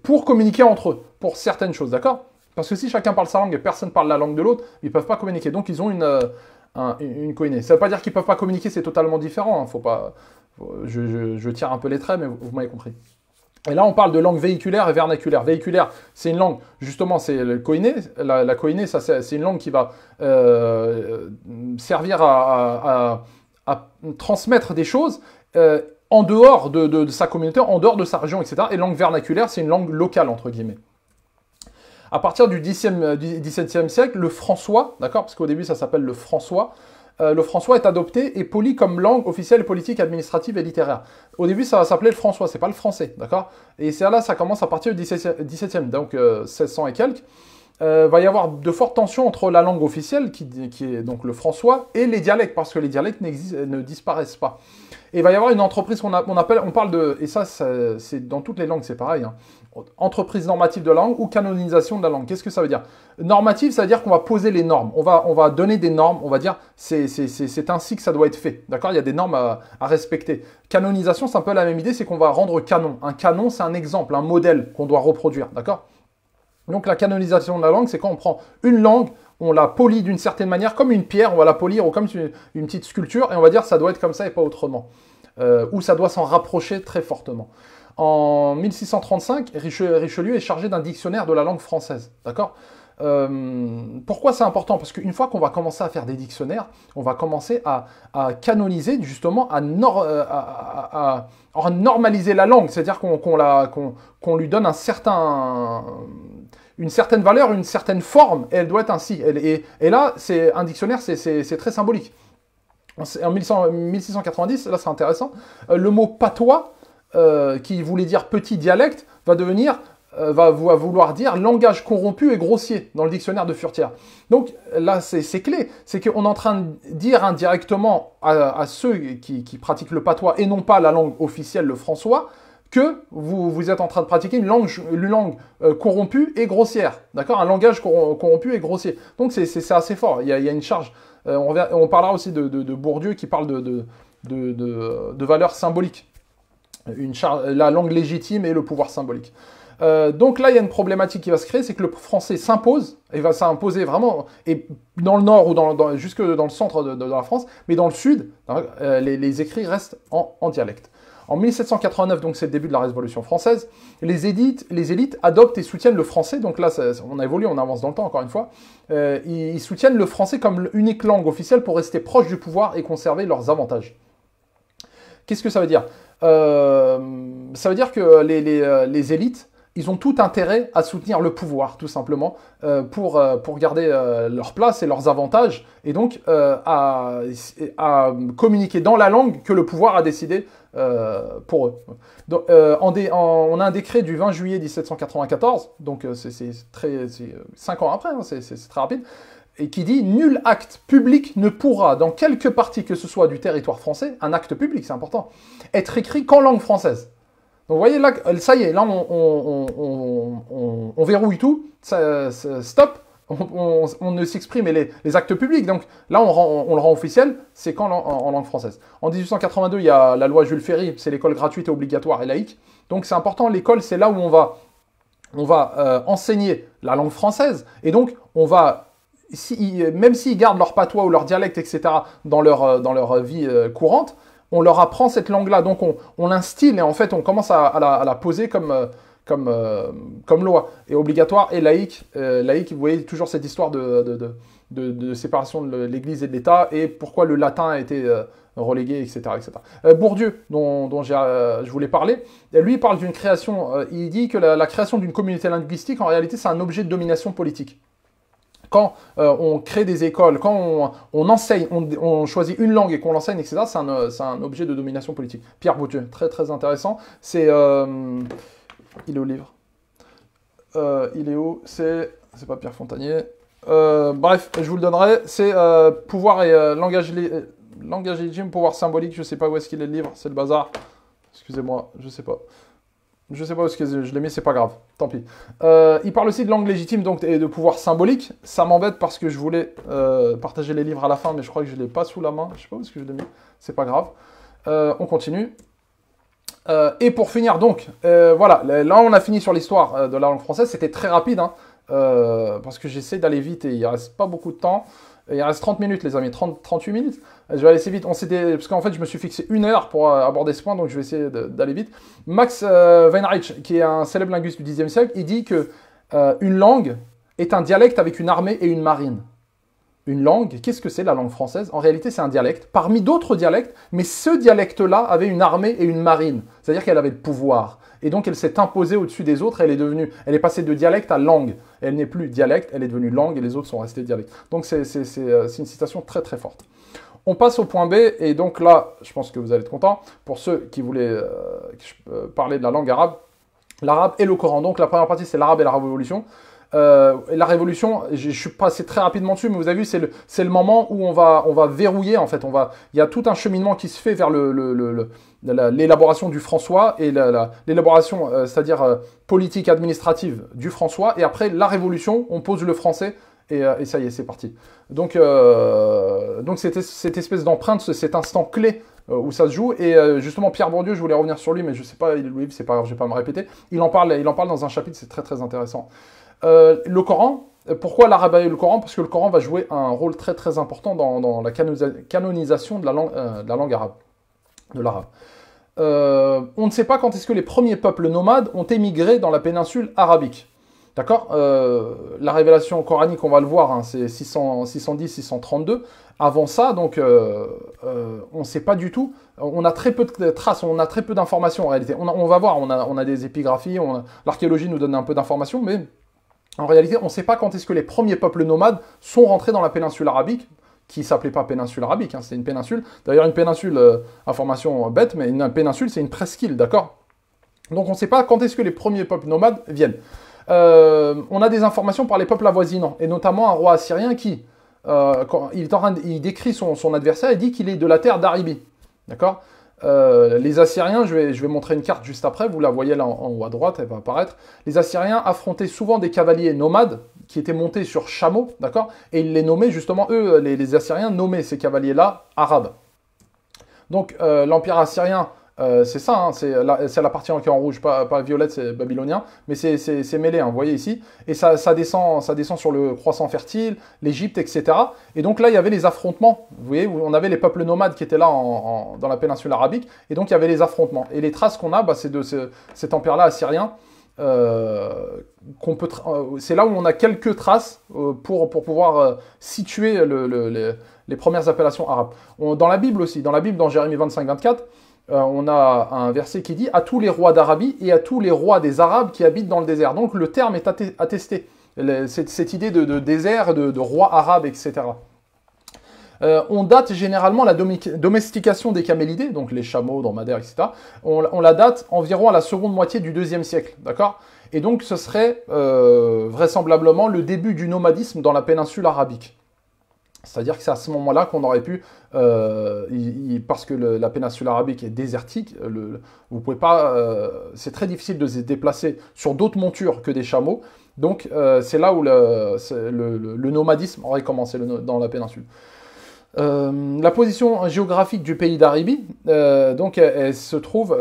Speaker 1: pour communiquer entre eux, pour certaines choses, d'accord Parce que si chacun parle sa langue et personne parle la langue de l'autre, ils ne peuvent pas communiquer. Donc ils ont une, euh, une coïnée. Ça ne veut pas dire qu'ils ne peuvent pas communiquer, c'est totalement différent. Hein. faut pas, je, tire un peu les traits, mais vous, m'avez compris. Et là, on parle de langue véhiculaire et vernaculaire. Véhiculaire, c'est une langue, justement, c'est le coïnée, La, la ça, c'est une langue qui va euh, servir à, à, à, transmettre des choses. Euh, en dehors de, sa communauté, en dehors de sa région, etc. Et langue vernaculaire, c'est une langue locale, entre guillemets. À partir du XVIIe euh, siècle, le François, d'accord, parce qu'au début ça s'appelle le François, euh, le François est adopté et poli comme langue officielle, politique, administrative et littéraire. Au début, ça va s'appeler le François, c'est pas le français, d'accord Et c'est là, ça commence à partir du XVIIe, donc 1600 euh, et quelques. Euh, va y avoir de fortes tensions entre la langue officielle, qui, qui, est donc le François, et les dialectes, parce que les dialectes ne disparaissent pas. Et il va y avoir une entreprise qu'on appelle, on parle de, et ça, c'est dans toutes les langues, c'est pareil, hein. entreprise normative de langue ou canonisation de la langue. Qu'est-ce que ça veut dire Normative, ça veut dire qu'on va poser les normes, on va, on va donner des normes, on va dire c'est ainsi que ça doit être fait, d'accord Il y a des normes à, à respecter. Canonisation, c'est un peu la même idée, c'est qu'on va rendre canon. Un canon, c'est un exemple, un modèle qu'on doit reproduire, d'accord donc la canonisation de la langue, c'est quand on prend une langue, on la polie d'une certaine manière, comme une pierre, on va la polir ou comme une, petite sculpture, et on va dire ça doit être comme ça et pas autrement. Euh, ou ça doit s'en rapprocher très fortement. En 1635, Richelieu est chargé d'un dictionnaire de la langue française. D'accord euh, pourquoi c'est important Parce qu'une fois qu'on va commencer à faire des dictionnaires, on va commencer à, canoniser, justement, euh, à, normaliser la langue, c'est-à-dire qu'on lui donne un certain, une certaine valeur, une certaine forme, et elle doit être ainsi. Et, là, c'est un dictionnaire, c'est très symbolique. En 1690, là c'est intéressant, euh, le mot patois, euh, qui voulait dire petit dialecte, va devenir euh, va vouloir dire langage corrompu et grossier dans le dictionnaire de Furtière. Donc là, c'est clé, c'est qu'on est en train de dire indirectement à, ceux qui, qui, pratiquent le patois et non pas la langue officielle, le françois, que vous, vous, êtes en train de pratiquer une langue, une langue euh, corrompue et grossière. D'accord Un langage corrompu et grossier. Donc c'est assez fort. Il y a, il y a une charge. Euh, on, on, parlera aussi de, de, Bourdieu qui parle de, de valeurs symboliques. Une charge, la langue légitime et le pouvoir symbolique. Euh, donc là, il y a une problématique qui va se créer, c'est que le français s'impose, et va s'imposer vraiment, et dans le nord ou dans, jusque dans le centre de, de, la France, mais dans le sud, hein, les, écrits restent en dialecte. En 1789, donc c'est le début de la Révolution française, les élites, adoptent et soutiennent le français. Donc là, on a évolué, on avance dans le temps encore une fois. Euh, ils soutiennent le français comme l'unique langue officielle pour rester proche du pouvoir et conserver leurs avantages. Qu'est-ce que ça veut dire euh, Ça veut dire que euh, les, élites ils ont tout intérêt à soutenir le pouvoir, tout simplement, pour, garder leur place et leurs avantages, et donc à, à, communiquer dans la langue que le pouvoir a décidé euh, pour eux. Donc, euh, en on a un décret du 20 juillet 1794, donc euh, c'est très, 5 ans après, hein, c'est très rapide, et qui dit nul acte public ne pourra, dans quelque partie que ce soit du territoire français, un acte public, c'est important, être écrit qu'en langue française. Donc vous voyez là, ça y est, là on, verrouille tout, ça, ça, stop, on, ne s'exprime et les, actes publics. Donc là, on, le rend officiel, c'est quand en, langue française En 1882, il y a la loi Jules Ferry, c'est l'école gratuite et obligatoire et laïque. Donc c'est important, l'école, c'est là où on va, on va euh, enseigner la langue française. Et donc, on va, si, même s'ils gardent leur patois ou leur dialecte, etc., dans leur, euh, euh, vie courante, on leur apprend cette langue-là. Donc on, l'instille et en fait, on commence à, la, poser comme comme, euh, comme loi, et obligatoire et laïque. Euh, laïque, vous voyez toujours cette histoire de, de, de, séparation de l'Église et de l'État, et pourquoi le latin a été euh, relégué, etc. etc. Bourdieu, dont, dont je voulais parler, lui parle d'une création, il dit que la, création d'une communauté linguistique, en réalité, c'est un objet de domination politique quand on crée des écoles, quand on, enseigne, on, choisit une langue et qu'on l'enseigne, etc., c'est un, un, objet de domination politique. Pierre Bourdieu, très très intéressant. C'est. Il est au livre. Euh, il est où C'est. C'est pas Pierre Fontanier. Euh, bref, je vous le donnerai. C'est euh, Pouvoir et langage, légitime, pouvoir symbolique. Je sais pas où est-ce qu'il est le livre, c'est le bazar. Excusez-moi, je sais pas. Je sais pas où que je l'ai mis, c'est pas grave, tant pis. il parle aussi de langue légitime donc, et de pouvoir symbolique. Ça m'embête parce que je voulais partager les livres à la fin, mais je crois que je l'ai pas sous la main. Je sais pas où est-ce que je l'ai mis, c'est pas grave. on continue. Euh, et pour finir donc, euh, voilà, là on a fini sur l'histoire euh, de la langue française, c'était très rapide, hein, parce que j'essaie d'aller vite et il reste pas beaucoup de temps. Il reste 30 minutes les amis, 30, 38 minutes. Je vais aller assez vite, on parce qu'en fait je me suis fixé une heure pour aborder ce point, donc je vais essayer d'aller vite. Max Weinreich, qui est un célèbre linguiste du 10e siècle, il dit que une langue est un dialecte avec une armée et une marine une langue. Qu'est-ce que c'est la langue française En réalité, c'est un dialecte, parmi d'autres dialectes, mais ce dialecte-là avait une armée et une marine. C'est-à-dire qu'elle avait le pouvoir. Et donc, elle s'est imposée au-dessus des autres. Elle est devenue, elle est passée de dialecte à langue. Elle n'est plus dialecte, elle est devenue langue et les autres sont restés dialectes. Donc, c'est euh, une citation très très forte. On passe au point B, et donc là, je pense que vous allez être contents, Pour ceux qui voulaient euh, euh, parler de la langue arabe, l'arabe et le Coran. Donc la première partie, c'est l'arabe et la révolution. Euh, la révolution, je, suis passé très rapidement dessus, mais vous avez vu, c'est le, moment où on va, verrouiller, en fait. On va, il y a tout un cheminement qui se fait vers l'élaboration du François et l'élaboration, euh, c'est-à-dire euh, politique administrative du François. Et après, la révolution, on pose le français et, ça y est, c'est parti. Donc, donc c'était cette espèce d'empreinte, cet instant clé où ça se joue. Et justement, Pierre Bourdieu, je voulais revenir sur lui, mais je ne sais pas, il c'est pas grave, je vais pas me répéter. Il en parle, il en parle dans un chapitre, c'est très très intéressant. Euh, le Coran, pourquoi l'arabe et le Coran Parce que le Coran va jouer un rôle très très important dans, la canonisation euh, de la langue, arabe, de l'arabe. Euh, on ne sait pas quand est-ce que les premiers peuples nomades ont émigré dans la péninsule arabique. D'accord La révélation coranique, on va le voir, hein, c'est 610-632. Avant ça, donc, on ne sait pas du tout. On a très peu de traces, on a très peu d'informations en réalité. On, va voir, on a des épigraphies, l'archéologie nous donne un peu d'informations, mais en réalité, on ne sait pas quand est-ce que les premiers peuples nomades sont rentrés dans la péninsule arabique, qui s'appelait pas péninsule arabique, hein, c'est une péninsule. D'ailleurs, une péninsule, euh, information euh, bête, mais une péninsule, c'est une presqu'île, d'accord Donc on ne sait pas quand est-ce que les premiers peuples nomades viennent. Euh, on a des informations par les peuples avoisinants, et notamment un roi assyrien qui, quand il, décrit son, son adversaire, et dit qu'il est de la terre d'Arabie, d'accord euh, les Assyriens, je vais, montrer une carte juste après, vous la voyez là en, haut à droite, elle va apparaître. Les Assyriens affrontaient souvent des cavaliers nomades qui étaient montés sur chameaux, d'accord Et ils les nommaient justement, eux, les, Assyriens nommaient ces cavaliers-là arabes. Donc euh, l'Empire assyrien euh, c'est ça, hein, c'est la, partie qui est en rouge, pas, violette, c'est babylonien, mais c'est mêlé, hein, vous voyez ici. Et ça, ça, descend, ça descend sur le croissant fertile, l'Égypte, etc. Et donc là, il y avait les affrontements, vous voyez, on avait les peuples nomades qui étaient là dans la péninsule arabique, et donc il y avait les affrontements. Et les traces qu'on a, bah, c'est de cet empire-là assyrien, euh, euh, c'est là où on a quelques traces euh, pour, pour pouvoir situer les, premières appellations arabes. dans la Bible aussi, dans la Bible, dans Jérémie 25-24, euh, on a un verset qui dit à tous les rois d'Arabie et à tous les rois des Arabes qui habitent dans le désert. Donc le terme est attesté, cette, idée de, désert, de, rois arabes, etc. Euh, on date généralement la domestication des camélidés, donc les chameaux, dromadaires, etc. On, la date environ à la seconde moitié du deuxième siècle, d'accord Et donc ce serait euh, vraisemblablement le début du nomadisme dans la péninsule arabique. C'est-à-dire que c'est à ce moment-là qu'on aurait pu, euh, parce que la péninsule arabique est désertique, euh, le, vous pouvez pas, euh, c'est très difficile de se déplacer sur d'autres montures que des chameaux. Donc c'est là où le, nomadisme aurait commencé dans la péninsule. la position géographique du pays d'Arabie, donc elle, se trouve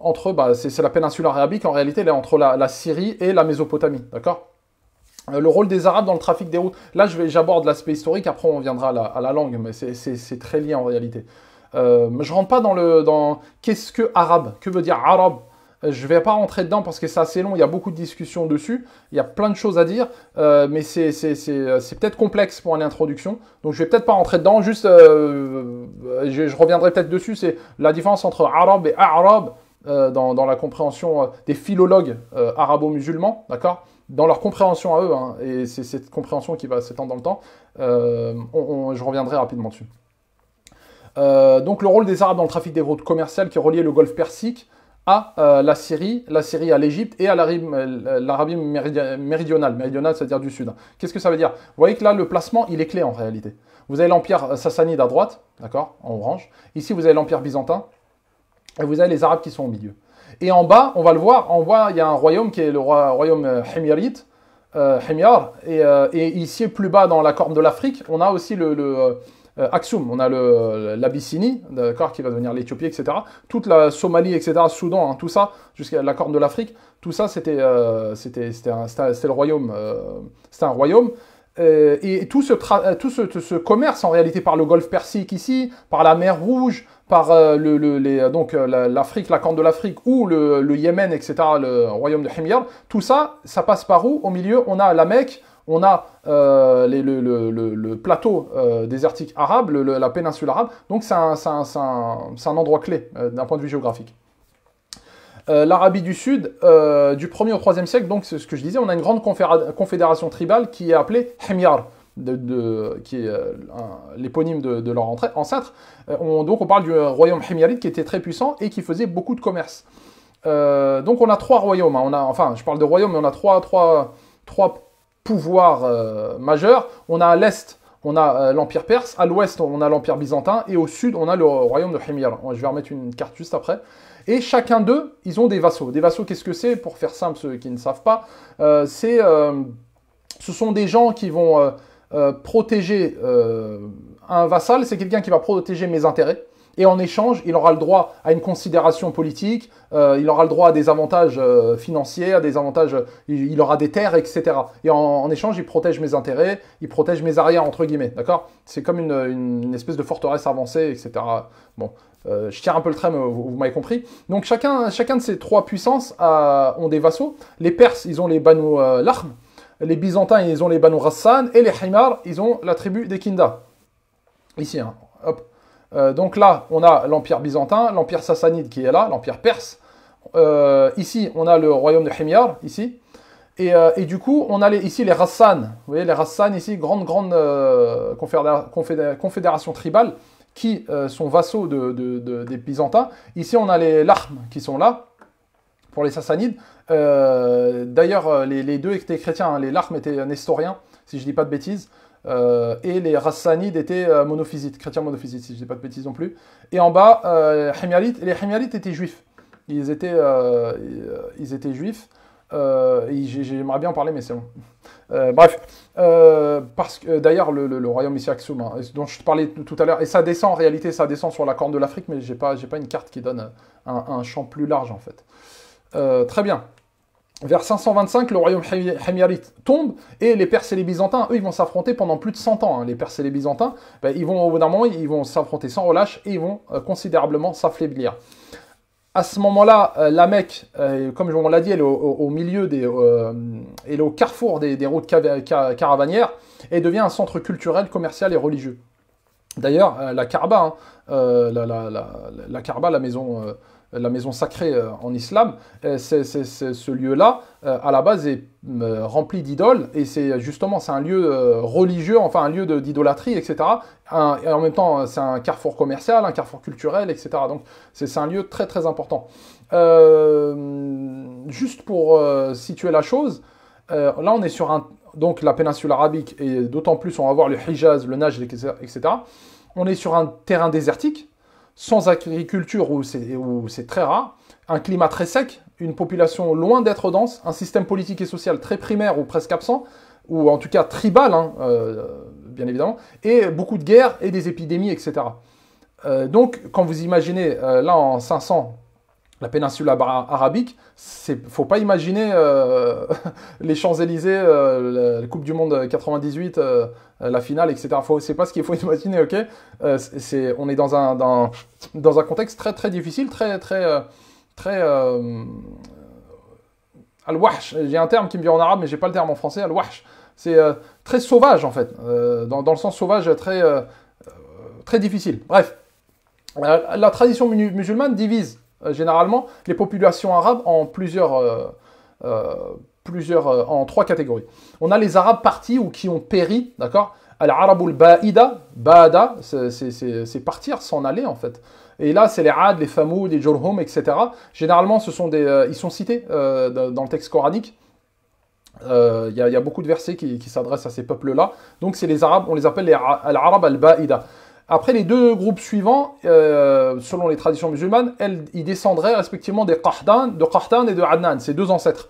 Speaker 1: entre, bah, c'est la péninsule arabique, en réalité elle est entre la Syrie et la Mésopotamie, d'accord euh, le rôle des Arabes dans le trafic des routes. Là, j'aborde l'aspect historique, après on viendra à la, langue, mais c'est très lié en réalité. Euh, je rentre pas dans le... Dans... Qu'est-ce que arabe Que veut dire arabe euh, je ne vais pas rentrer dedans parce que c'est assez long, il y a beaucoup de discussions dessus, il y a plein de choses à dire, euh, mais c'est peut-être complexe pour une introduction, donc je vais peut-être pas rentrer dedans, juste je, reviendrai peut-être dessus, c'est la différence entre arabe et arabe dans, dans, la compréhension des philologues arabo-musulmans, d'accord dans leur compréhension à eux, hein, et c'est cette compréhension qui va s'étendre dans le temps, euh, je reviendrai rapidement dessus. Euh, donc le rôle des Arabes dans le trafic des routes commerciales qui reliait le golfe Persique à euh, la Syrie, la Syrie à l'Égypte et à l'Arabie méridionale, méridionale c'est-à-dire du Sud. Qu'est-ce que ça veut dire Vous voyez que là, le placement, il est clé en réalité. Vous avez l'Empire sassanide à droite, d'accord, en orange. Ici, vous avez l'Empire byzantin, et vous avez les Arabes qui sont au milieu. Et en bas, on va le voir, en voit il y a un royaume qui est le royaume Himyarite, euh, euh Et, euh, et, ici, plus bas, dans la corne de l'Afrique, on a aussi le, le euh, Aksum, on a l'Abyssinie, d'accord, qui va devenir l'Éthiopie, etc. Toute la Somalie, etc., Soudan, hein, tout ça, jusqu'à la corne de l'Afrique, tout ça, c'était le royaume. c'était un royaume. Euh, et tout, euh, ce, commerce en réalité par le golfe Persique ici, par la mer Rouge, par euh, donc l'Afrique, la Corne de l'Afrique ou le, Yémen, etc., le royaume de Himyar, tout ça, ça passe par où Au milieu, on a la Mecque, on a le, plateau désertique arabe, la péninsule arabe. Donc c'est un, endroit clé d'un point de vue géographique. Euh, L'Arabie du Sud, euh, du 1er au 3e siècle, donc c'est ce que je disais, on a une grande confédération tribale qui est appelée Himyar. De, qui est euh, l'éponyme de, de, leur ancêtre. donc on parle du royaume himyarite qui était très puissant et qui faisait beaucoup de commerce. donc on a trois royaumes. Hein. On a, enfin, je parle de royaumes, mais on a trois, trois, trois pouvoirs majeurs. On a à l'est, on a l'Empire perse. À l'ouest, on a l'Empire byzantin. Et au sud, on a le royaume de Himyar. Je vais remettre une carte juste après. Et chacun d'eux, ils ont des vassaux. Des vassaux, qu'est-ce que c'est Pour faire simple, ceux qui ne savent pas, euh, c'est, euh, ce sont des gens qui vont euh, protéger un vassal, c'est quelqu'un qui va protéger mes intérêts et en échange, il aura le droit à une considération politique, euh, il aura le droit à des avantages euh, financiers, à des avantages, il, aura des terres, etc. Et en, échange, il protège mes intérêts, il protège mes arrières, entre guillemets, d'accord C'est comme une, espèce de forteresse avancée, etc. Bon, euh, je tire un peu le trait, mais vous, m'avez compris. Donc chacun, chacun de ces trois puissances a, ont des vassaux. Les Perses, ils ont les Banu Lahm, les Byzantins, ils ont les Banu Rassan, et les Himar, ils ont la tribu des Kinda. Ici, hein. hop. Euh, donc là, on a l'Empire byzantin, l'Empire sassanide qui est là, l'Empire perse. Euh, ici, on a le royaume de Himyar, ici. Euh, et, du coup, on a ici les Rassan. Vous voyez, les Rassan ici, grande, grande confédération, tribale qui sont vassaux des Byzantins. Ici, on a les Larmes qui sont là pour les Sassanides. D'ailleurs, les, deux étaient chrétiens, hein. les Larmes étaient nestoriens, si je ne dis pas de bêtises. Euh, et les Rassanides étaient euh, monophysites, chrétiens monophysites, si je ne dis pas de bêtises non plus. Et en bas, euh, les himyarites étaient juifs. Ils étaient, ils étaient juifs. J'aimerais bien en parler, mais c'est bon. bref, parce que d'ailleurs, le, royaume ici Aksum, hein, dont je te parlais tout à l'heure, et ça descend en réalité, ça descend sur la corne de l'Afrique, mais j'ai pas, pas une carte qui donne un, un, champ plus large en fait. très bien vers 525, le royaume Hémiarite tombe et les Perses et les Byzantins, eux, ils vont s'affronter pendant plus de 100 ans. Hein. Les Perses et les Byzantins, ben, ils vont au ils vont s'affronter sans relâche et ils vont euh, considérablement s'affaiblir. À ce moment-là, euh, la Mecque, euh, comme on l'a dit, elle est au, milieu des, elle est au carrefour des, routes caravanières et devient un centre culturel, commercial et religieux. D'ailleurs, la Caraba, hein, la, la, la, la maison euh, la maison sacrée euh, en islam, euh, c'est, ce lieu-là, à la base, est rempli d'idoles, et c'est justement c'est un lieu religieux, enfin un lieu d'idolâtrie, etc. et en même temps, c'est un carrefour commercial, un carrefour culturel, etc. Donc c'est un lieu très très important. juste pour situer la chose, là on est sur un, donc la péninsule arabique, et d'autant plus on va voir le Hijaz, le Najd, etc. On est sur un terrain désertique, sans agriculture où c'est très rare, un climat très sec, une population loin d'être dense, un système politique et social très primaire ou presque absent, ou en tout cas tribal, hein, euh, bien évidemment, et beaucoup de guerres et des épidémies, etc. Euh, donc, quand vous imaginez, euh, là en 500, la péninsule arabique, c'est faut pas imaginer euh, les Champs-Élysées, euh, la Coupe du Monde 98, euh, la finale, etc. Ce c'est pas ce qu'il faut imaginer, ok On est dans un, dans, un contexte très très difficile, très très très al-wahsh. J'ai un terme qui me vient en arabe, mais j'ai pas le terme en français. Al-wahsh, c'est très sauvage en fait, dans, le sens sauvage, très très difficile. Bref, la tradition musulmane divise euh, généralement les populations arabes en plusieurs, euh, euh, plusieurs en trois catégories. On a les Arabes partis ou qui ont péri, d'accord Al-Arabul Ba'ida, Ba'ada, c'est partir, s'en aller en fait. Et là, c'est les Ad, les Famoud, les Jurhum, etc. Généralement, ce sont des, ils sont cités dans le texte coranique. Il y, a beaucoup de versets qui, qui s'adressent à ces peuples-là. Donc, c'est les Arabes, on les appelle les Al-Arab Al-Ba'ida. Après, les deux groupes suivants, euh, selon les traditions musulmanes, ils descendraient respectivement des Qahtan, de Qahtan et de Adnan, ces deux ancêtres.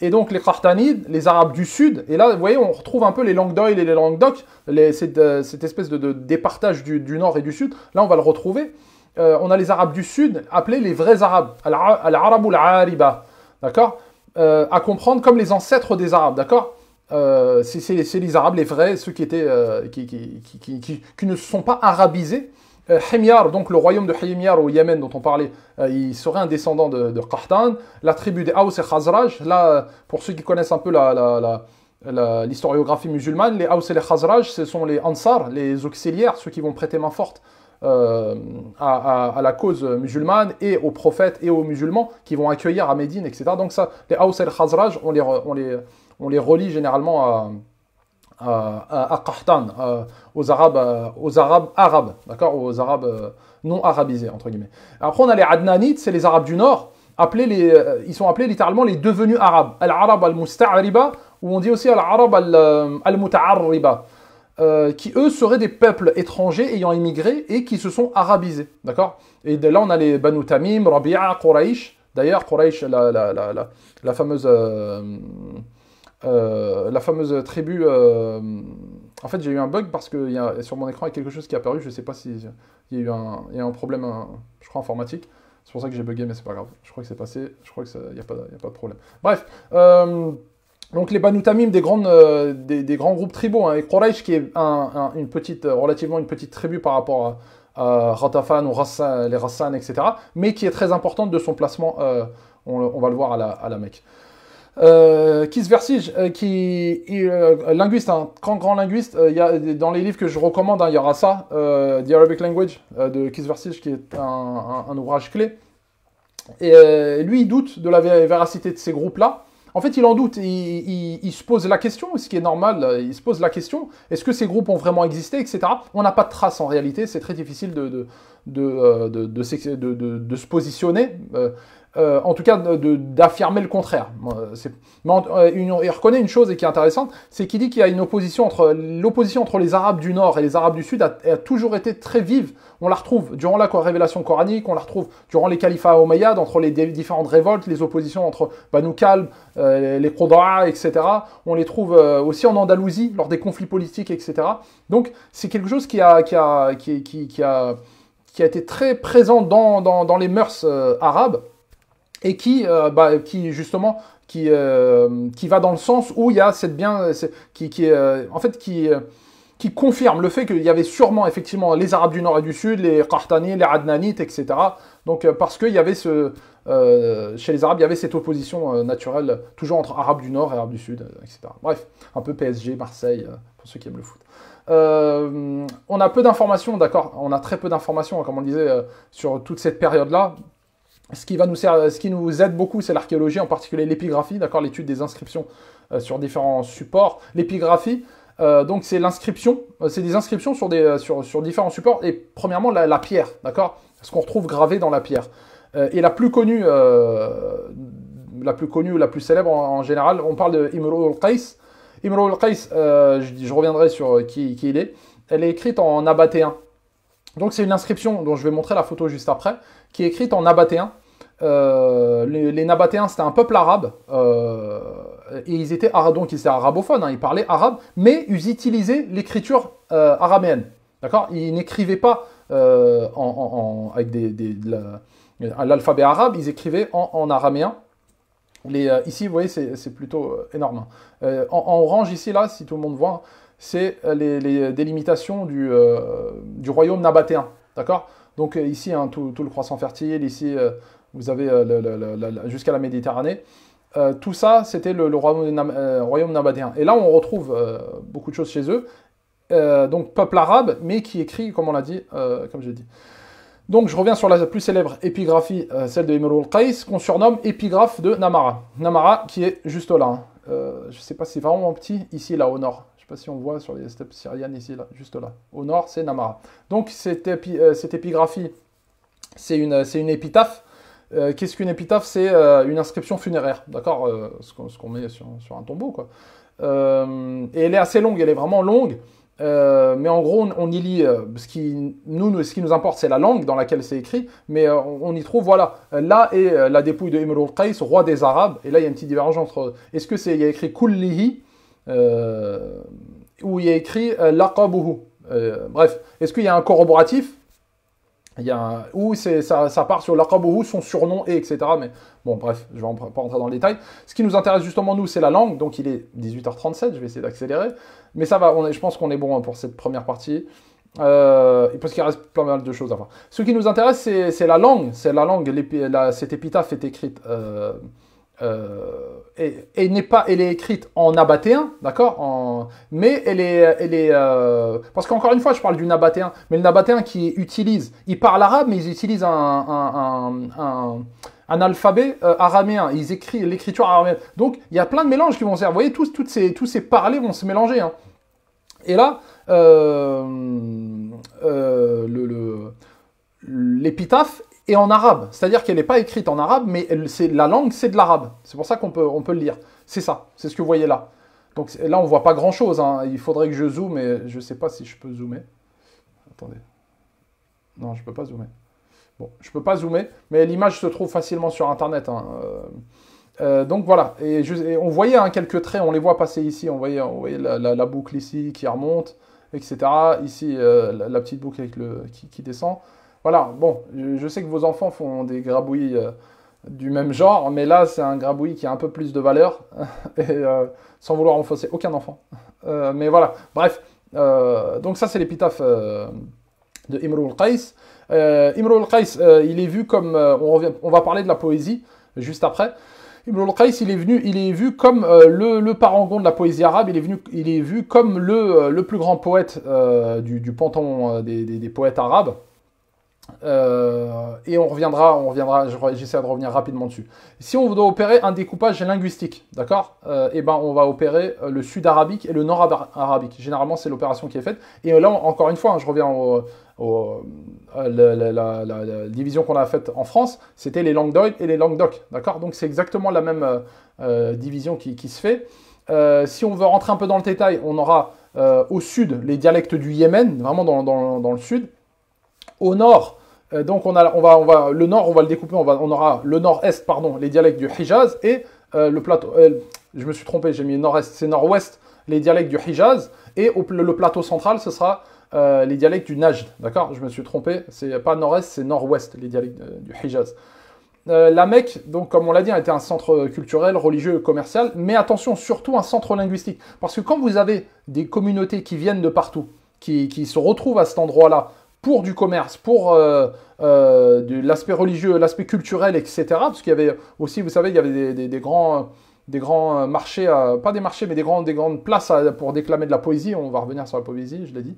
Speaker 1: Et donc les Qahtanides, les Arabes du Sud, et là, vous voyez, on retrouve un peu les langues et les langues d'oc, euh, cette, espèce de, départage du, Nord et du Sud, là, on va le retrouver. Euh, on a les Arabes du Sud, appelés les vrais Arabes, al-Arabul Ariba, d'accord À comprendre comme les ancêtres des Arabes, d'accord euh, c'est les Arabes, les vrais, ceux qui, étaient, euh, qui, qui, qui, qui, ne se sont pas arabisés. Euh, Himyar, donc le royaume de Himyar au Yémen dont on parlait, euh, il serait un descendant de, de Qahtan. La tribu des Haus et Khazraj, là, pour ceux qui connaissent un peu l'historiographie musulmane, les Haus et les Khazraj, ce sont les Ansar, les auxiliaires, ceux qui vont prêter main forte à, à, la cause musulmane et aux prophètes et aux musulmans qui vont accueillir à Médine, etc. Donc ça, les Haus el Khazraj, on les, on les, on les relie généralement à, à, Qahtan, aux Arabes, euh, aux Arabes arabes, d'accord, aux Arabes euh, non arabisés entre guillemets. Après, on a les Adnanites, c'est les Arabes du Nord. Appelés les, euh, ils sont appelés littéralement les devenus arabes. Al-Arab al-Musta'ariba, ou on dit aussi Al-Arab al-Muta'arriba. qui eux seraient des peuples étrangers ayant immigré et qui se sont arabisés. D'accord Et de là, on a les Banu Tamim, Rabi'a, Quraysh. D'ailleurs, Quraish, la, la, la, fameuse. Euh, la fameuse tribu. Euh, en fait, j'ai eu un bug parce que sur mon écran, il y a quelque chose qui est apparu. Je ne sais pas s'il y a eu un, problème, je crois, informatique. C'est pour ça que j'ai bugué, mais c'est pas grave. Je crois que c'est passé. Je crois qu'il n'y a, pas, de problème. Bref. Euh, donc les Banutamim, des, grandes, des, grands groupes tribaux. Hein. et qui est une petite, relativement une petite tribu par rapport à, Ratafan ou les Rassan, etc., mais qui est très importante de son placement, on, va le voir à la, à la Mecque. Euh, Keith qui euh, euh, euh, linguiste, un hein, grand, grand linguiste. Il y a, dans les livres que je recommande, hein, il y aura ça, The Arabic Language de Keith Versige, qui est un, ouvrage clé. Et lui, il doute de la véracité de ces groupes-là. En fait, il en doute, il, se pose la question, ce qui est normal, il se pose la question, est-ce que ces groupes ont vraiment existé, etc. On n'a pas de traces en réalité, c'est très difficile de, de, de, de se positionner. Euh, en tout cas d'affirmer le contraire. Mais euh, il reconnaît une chose et qui est intéressante, c'est qu'il dit qu'il y a une opposition entre l'opposition entre les Arabes du Nord et les Arabes du Sud a, a, toujours été très vive. On la retrouve durant la révélation coranique, on la retrouve durant les califats omeyyades, entre les différentes révoltes, les oppositions entre Banu Kalb, euh, les Qudra, etc. On les trouve aussi en Andalousie lors des conflits politiques, etc. Donc c'est quelque chose qui a, qui a, été très présent dans, les mœurs arabes et qui, euh, bah, qui justement qui, euh, qui va dans le sens où il y a cette bien euh, qui, qui en fait qui qui confirme le fait qu'il y avait sûrement effectivement les Arabes du Nord et du Sud, les Qartani, les Adnanites, etc. Donc parce qu'il y avait ce chez les Arabes il y avait cette opposition naturelle toujours entre Arabes du Nord et Arabes du Sud, etc. Bref, un peu PSG, Marseille pour ceux qui aiment le foot. on a peu d'informations, d'accord, on a très peu d'informations, hein, comme on disait, sur toute cette période-là, ce qui, va nous ce qui nous aide beaucoup, c'est l'archéologie, en particulier l'épigraphie, d'accord, l'étude des inscriptions euh, sur différents supports. L'épigraphie, euh, donc c'est l'inscription, euh, c'est des inscriptions sur, des, sur, différents supports, et premièrement la, pierre, d'accord Ce qu'on retrouve gravé dans la pierre. et la plus connue, la plus connue, la plus célèbre en, général, on parle de Imroul al-Qais. je, reviendrai sur qui, qui, il est, elle est écrite en abatéen. Donc c'est une inscription dont je vais montrer la photo juste après, qui est écrite en abatéen, euh, les, Nabatéens, c'était un peuple arabe, euh, et ils étaient donc ils étaient arabophones, hein, ils parlaient arabe, mais ils utilisaient l'écriture euh, araméenne. D'accord Ils n'écrivaient pas avec l'alphabet arabe, ils écrivaient en, araméen. Les, ici, vous voyez, c'est plutôt énorme. Hein. en, orange, ici, là, si tout le monde voit, c'est les, délimitations du, du royaume nabatéen. D'accord donc ici, hein, tout, le croissant fertile, ici, vous avez euh, jusqu'à la Méditerranée. Euh, tout ça, c'était le, royaume, euh, Et là, on retrouve euh, beaucoup de choses chez eux. donc, peuple arabe, mais qui écrit, comme on l'a dit, comme j'ai dit. Donc, je reviens sur la plus célèbre épigraphie, celle de al Qais, qu'on surnomme épigraphe de Namara. Namara, qui est juste là. Hein. je ne sais pas si c'est vraiment petit, ici, là, au nord. Je ne sais pas si on voit sur les steppes syriennes, ici, là, juste là. Au nord, c'est Namara. Donc, cette, épigraphie, c'est une, une épitaphe euh, qu'est-ce qu'une épitaphe C'est euh, une inscription funéraire, d'accord euh, Ce qu'on met sur, un tombeau, quoi. et elle est assez longue, elle est vraiment longue. mais en gros, on, y lit ce qui nous, ce qui nous importe, c'est la langue dans laquelle c'est écrit. Mais on y trouve, voilà, là est la dépouille de Imrul Qais, roi des Arabes. Et là, il y a une petite divergence entre est-ce que c'est il y a écrit Kullihi ou il y a écrit Laqabuhu. bref, est-ce qu'il y a un corroboratif il y a, un... ou ça, ça, part sur ou son surnom et etc. Mais bon, bref, je ne vais pas rentrer dans le détail. Ce qui nous intéresse justement, nous, c'est la langue. Donc il est 18h37, je vais essayer d'accélérer. Mais ça va, je pense qu'on est bon hein, pour cette première partie. Euh, parce qu'il reste pas mal de choses à voir. Ce qui nous intéresse, c'est la langue. C'est la langue. La, cette épitaphe est écrite. Euh, euh, et, n'est pas, elle est écrite en nabatéen, d'accord Mais elle est, elle est, euh, parce qu'encore une fois, je parle du nabatéen, mais le nabatéen qui utilise, il parle arabe, mais ils utilisent un, un, alphabet euh, araméen, ils écrivent l'écriture araméenne. Donc il y a plein de mélanges qui vont se faire. Vous voyez, tous, toutes ces, tous ces parler vont se mélanger. Hein. Et là, l'épitaphe, le, et en arabe. C'est-à-dire qu'elle n'est pas écrite en arabe, mais elle, la langue, c'est de l'arabe. C'est pour ça qu'on peut, on peut le lire. C'est ça, c'est ce que vous voyez là. Donc là, on voit pas grand-chose. Hein. Il faudrait que je zoome, mais je sais pas si je peux zoomer. Attendez. Non, je peux pas zoomer. Bon, je peux pas zoomer, mais l'image se trouve facilement sur Internet. Hein. Euh, euh, donc voilà, et, je, on voyait hein, quelques traits, on les voit passer ici, on voyait, la, boucle ici qui remonte, etc. Ici, euh, la, petite boucle avec le, qui, qui descend. Voilà, bon, je sais que vos enfants font des grabouilles euh, du même genre, mais là, c'est un grabouille qui a un peu plus de valeur, et, euh, sans vouloir enfoncer aucun enfant. Euh, mais voilà, bref. donc ça, c'est l'épitaphe de Imrul Qais. Imrul Qais, il est vu comme... On, revient, on, va parler de la poésie juste après. Imrul Qais, il est venu, il est vu comme le, parangon de la poésie arabe, il est, venu, il est vu comme le, plus grand poète du, du, panton des, poètes arabes. Euh, et on reviendra, on reviendra, j'essaie de revenir rapidement dessus. Si on doit opérer un découpage linguistique, d'accord euh, Eh ben, on va opérer euh, le sud-arabique et le nord-arabique. Généralement, c'est l'opération qui est faite. Et là, encore une fois, hein, je reviens à la, division qu'on a faite en France, c'était les langues d'oil et les langues d'oc, d'accord Donc, c'est exactement la même division qui, se fait. si on veut rentrer un peu dans le détail, on aura au sud les dialectes du Yémen, vraiment dans, dans le sud. Au nord, euh, donc on, a, on, va, on va, le nord, on va le découper, on, va, on aura le nord-est, pardon, les dialectes du Hijaz et euh, le plateau. Euh, je me suis trompé, j'ai mis nord-est, c'est nord-ouest, les dialectes du Hijaz et le plateau central, ce sera les dialectes du Najd. D'accord Je me suis trompé, c'est pas nord-est, c'est nord-ouest, les dialectes du Hijaz. la Mecque, donc comme on l'a dit, a été un centre culturel, religieux, commercial, mais attention, surtout un centre linguistique. Parce que quand vous avez des communautés qui viennent de partout, qui, qui se retrouvent à cet endroit-là pour du commerce, pour euh, euh, l'aspect religieux, l'aspect culturel, etc. Parce qu'il y avait aussi, vous savez, il y avait des, grands, des grands marchés, pas des marchés, mais des, grands, des grandes places pour déclamer de la poésie. On va revenir sur la poésie, je l'ai dit.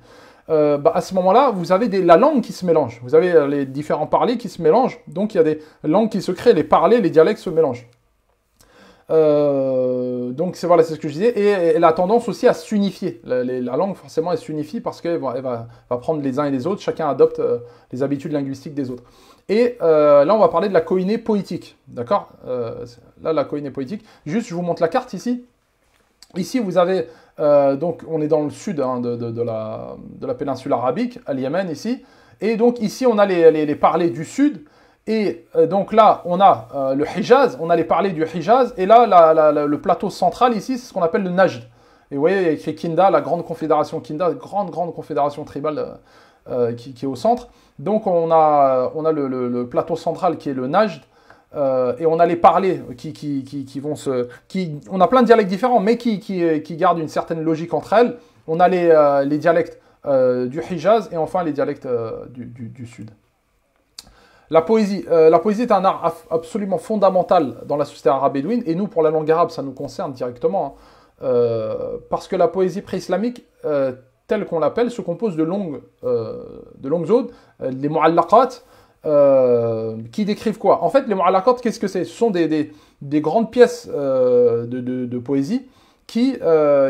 Speaker 1: Euh, bah, à ce moment-là, vous avez des, la langue qui se mélange. Vous avez les différents parlés qui se mélangent. Donc il y a des langues qui se créent, les parlés, les dialectes se mélangent. Euh, donc c'est voilà, c'est ce que je disais. Et, elle a tendance aussi à s'unifier. La, langue, forcément, elle s'unifie parce qu'elle va, prendre les uns et les autres. Chacun adopte euh, les habitudes linguistiques des autres. Et euh, là, on va parler de la coïnée poétique. D'accord euh, Là, la coïnée poétique. Juste, je vous montre la carte ici. Ici, vous avez, donc, on est dans le sud hein, de, la, péninsule arabique, à Yémen, ici. Et donc, ici, on a les, les, les parlers du sud. Et euh, donc là, on a euh, le Hijaz, on allait parler du Hijaz, et là, le plateau central ici, c'est ce qu'on appelle le Najd. Et vous voyez, il y a écrit Kinda, la grande confédération Kinda, grande, grande confédération tribale euh, qui, est au centre. Donc on a, le, plateau central qui est le Najd, et on a les qui, qui, qui vont se... on a plein de dialectes différents, mais qui, gardent une certaine logique entre elles. On a les, dialectes du Hijaz, et enfin les dialectes du Sud. La poésie, euh, la poésie est un art absolument fondamental dans la société arabe édouine, et nous, pour la langue arabe, ça nous concerne directement, hein. euh, parce que la poésie pré-islamique, euh, telle qu'on l'appelle, se compose de longues, de longues odes, les mu'allaqat, qui décrivent quoi En fait, les mu'allaqat, qu'est-ce que c'est Ce sont des, grandes pièces de, poésie qui,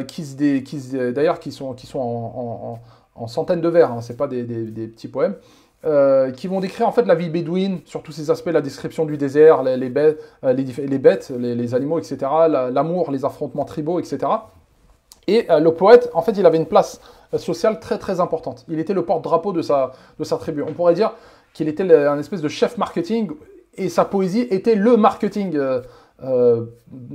Speaker 1: qui d'ailleurs, qui, sont, qui sont en, centaines de vers, hein. c'est pas des petits poèmes, euh, qui vont décrire en fait la vie bédouine sur tous ces aspects, la description du désert, les, euh, bêtes, les, animaux, etc., l'amour, les affrontements tribaux, etc. Et euh, le poète, en fait, il avait une place sociale très très importante. Il était le porte-drapeau de sa, de sa tribu. On pourrait dire qu'il était un espèce de chef marketing et sa poésie était le marketing.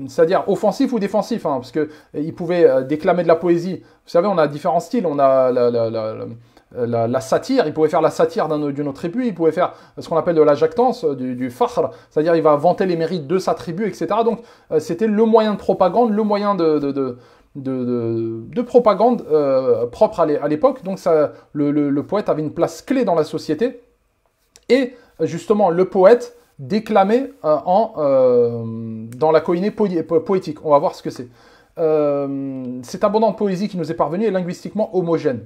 Speaker 1: c'est-à-dire offensif ou défensif, hein, parce qu'il pouvait déclamer de la poésie. Vous savez, on a différents styles. On a la euh, la, satire, il pouvait faire la satire d'une autre tribu, il pouvait faire ce qu'on appelle de la jactance, euh, du, du c'est-à-dire il va vanter les mérites de sa tribu, etc. Donc euh, c'était le moyen de propagande, le moyen de, propagande propre à l'époque. Donc le, poète avait une place clé dans la société. Et justement, le poète déclamait dans la coïnée poétique. On va voir ce que c'est. Euh, cette abondante poésie qui nous est parvenue est linguistiquement homogène.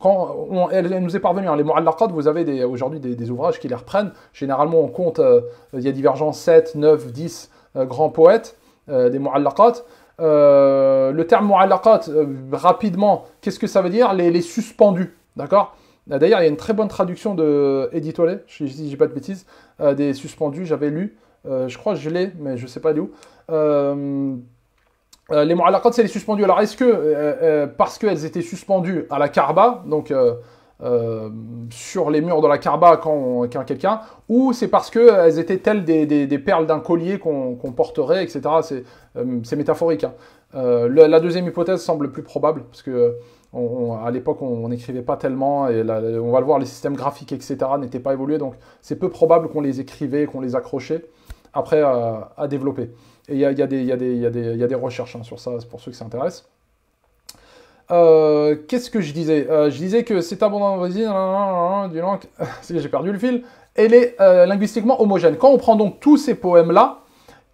Speaker 1: Quand elle, nous est parvenue, hein, les Mu'allaqat, vous avez aujourd'hui des, ouvrages qui les reprennent. Généralement, on compte, euh, il y a divergence 7, 9, 10 grands poètes, euh, des Mu'allaqat. le terme Mu'allaqat, rapidement, qu'est-ce que ça veut dire les, suspendus, d'accord D'ailleurs, il y a une très bonne traduction de Ollet, si je dis pas de bêtises, des suspendus, j'avais lu, je crois que je l'ai, mais je ne sais pas d'où. Euh, les c'est les suspendus. Alors, est-ce que, euh, euh, parce qu'elles étaient suspendues à la Carba, donc sur les murs de la Carba, quand, quelqu'un, ou c'est parce qu'elles étaient telles des, perles d'un collier qu'on porterait, etc. C'est métaphorique. Hein. la deuxième hypothèse semble plus probable, parce que à l'époque, on n'écrivait pas tellement, et on va le voir, les systèmes graphiques, etc. n'étaient pas évolués, donc c'est peu probable qu'on les écrivait, qu'on les accrochait. Après, à développer. Et il y a, des recherches hein, sur ça, pour ceux qui s'intéressent. Euh, qu'est-ce que je disais euh, Je disais que c'est abondant voisine du langue. J'ai perdu le fil. Elle est euh, linguistiquement homogène. Quand on prend donc tous ces poèmes-là,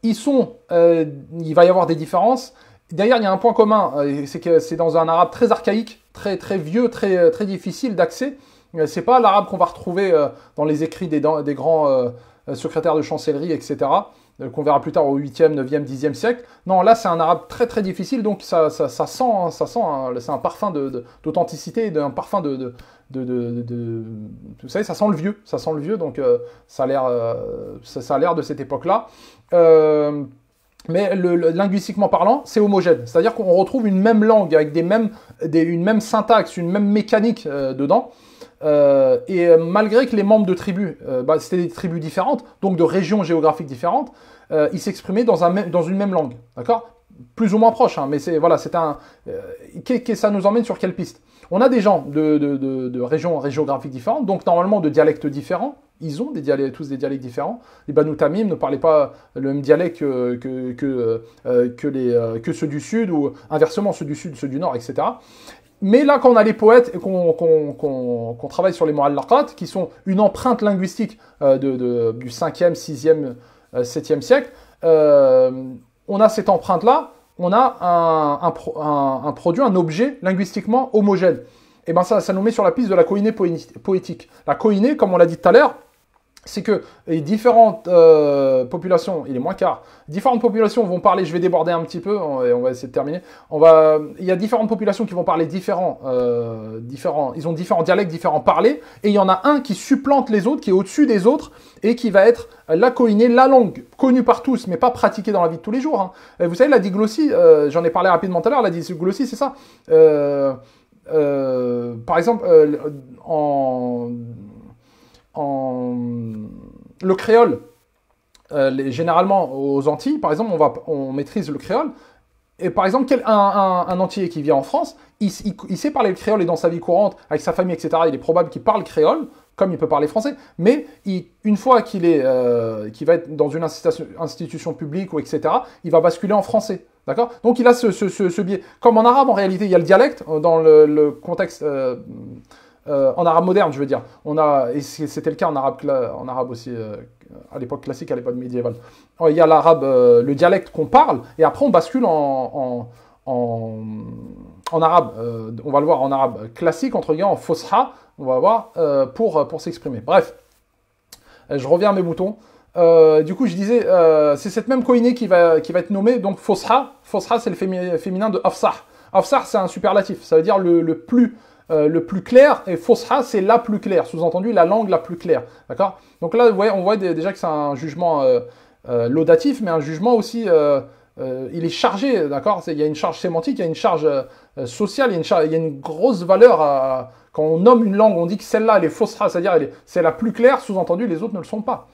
Speaker 1: ils sont, il va y avoir des différences. D'ailleurs, il y a un point commun, c'est que c'est dans un arabe très archaïque, très très vieux, très très difficile d'accès. C'est pas l'arabe qu'on va retrouver dans les écrits des, des grands secrétaires de chancellerie, etc. Euh, qu'on verra plus tard au 8e, 9e, 10e siècle. Non, là, c'est un arabe très très difficile, donc ça, ça, sent, ça sent hein, hein, c'est un parfum d'authenticité, d'un parfum de, de, de, Vous savez, ça sent le vieux, ça sent le vieux, donc euh, ça a l'air euh, ça, de cette époque-là. mais linguistiquement parlant, c'est homogène. C'est-à-dire qu'on retrouve une même langue avec des mêmes, des, une même syntaxe, une même mécanique dedans. Euh, et euh, malgré que les membres de tribus, euh, bah, c'était des tribus différentes, donc de régions géographiques différentes, ils s'exprimaient dans, un dans, une même langue, d'accord Plus ou moins proche, hein, mais c'est voilà, c'est un. ça nous emmène sur quelle piste On a des gens de, de, de, régions géographiques différentes, donc normalement de dialectes différents. Ils ont des dialectes, tous des dialectes différents. Les ben, Banu Tamim ne parlaient pas le même dialecte que, que, que, que ceux du Sud, ou inversement ceux du Sud, ceux du Nord, etc. Mais là, quand on a les poètes et qu'on travaille sur les mu'allaqat, qui sont une empreinte linguistique euh, du 5e, 6e, 7e siècle, euh, on a cette empreinte-là, on a un, produit, un objet linguistiquement homogène. Et bien ça, ça nous met sur la piste de la coïnée poétique. La coïnée, comme on l'a dit tout à l'heure, c'est que les différentes euh, populations, il est moins quart, différentes populations vont parler, je vais déborder un petit peu, et on va essayer de terminer, on va, il y a différentes populations qui vont parler différents, euh, différents, ils ont différents dialectes, différents parlés, et il y en a un qui supplante les autres, qui est au-dessus des autres, et qui va être la coïnée, la langue, connue par tous, mais pas pratiquée dans la vie de tous les jours. Hein. Vous savez, la diglossie, euh, j'en ai parlé rapidement tout à l'heure, la diglossie, c'est ça. par exemple, en le créole. Euh, généralement, aux Antilles, par exemple, on, va, on maîtrise le créole. Et par exemple, quel, un, un, Antillais qui vient en France, il, sait parler le créole et dans sa vie courante, avec sa famille, etc., il est probable qu'il parle créole, comme il peut parler français. Mais une fois euh, qu'il va être dans une institution, publique ou etc., il va basculer en français. D'accord Donc il a ce, biais. Comme en arabe, en réalité, il y a le dialecte euh, dans le, contexte. Euh, en arabe moderne, je veux dire. On a, et c'était le cas en arabe, en arabe aussi, euh, à l'époque classique, à l'époque médiévale. Il y a l'arabe, euh, le dialecte qu'on parle, et après on bascule en, en, en, arabe. on va le voir en arabe classique, entre guillemets, en fosha, on va voir, pour, pour s'exprimer. Bref, je reviens à mes boutons. du coup, je disais, c'est cette même koiné qui va, qui va être nommée, donc Fosra. Fosra, c'est le féminin de Afsar. Afsar, c'est un superlatif, ça veut dire le, le plus, euh, le plus clair, et Fosha, c'est la plus claire, sous-entendu la langue la plus claire. D'accord Donc là, on voit déjà que c'est un jugement euh, euh, laudatif, mais un jugement aussi. il est chargé, d'accord Il y a une charge sémantique, il y a une charge sociale, il y a une, grosse valeur quand on nomme une langue, on dit que celle-là, elle est Fosha, c'est-à-dire c'est la plus claire, sous-entendu, les autres ne le sont pas.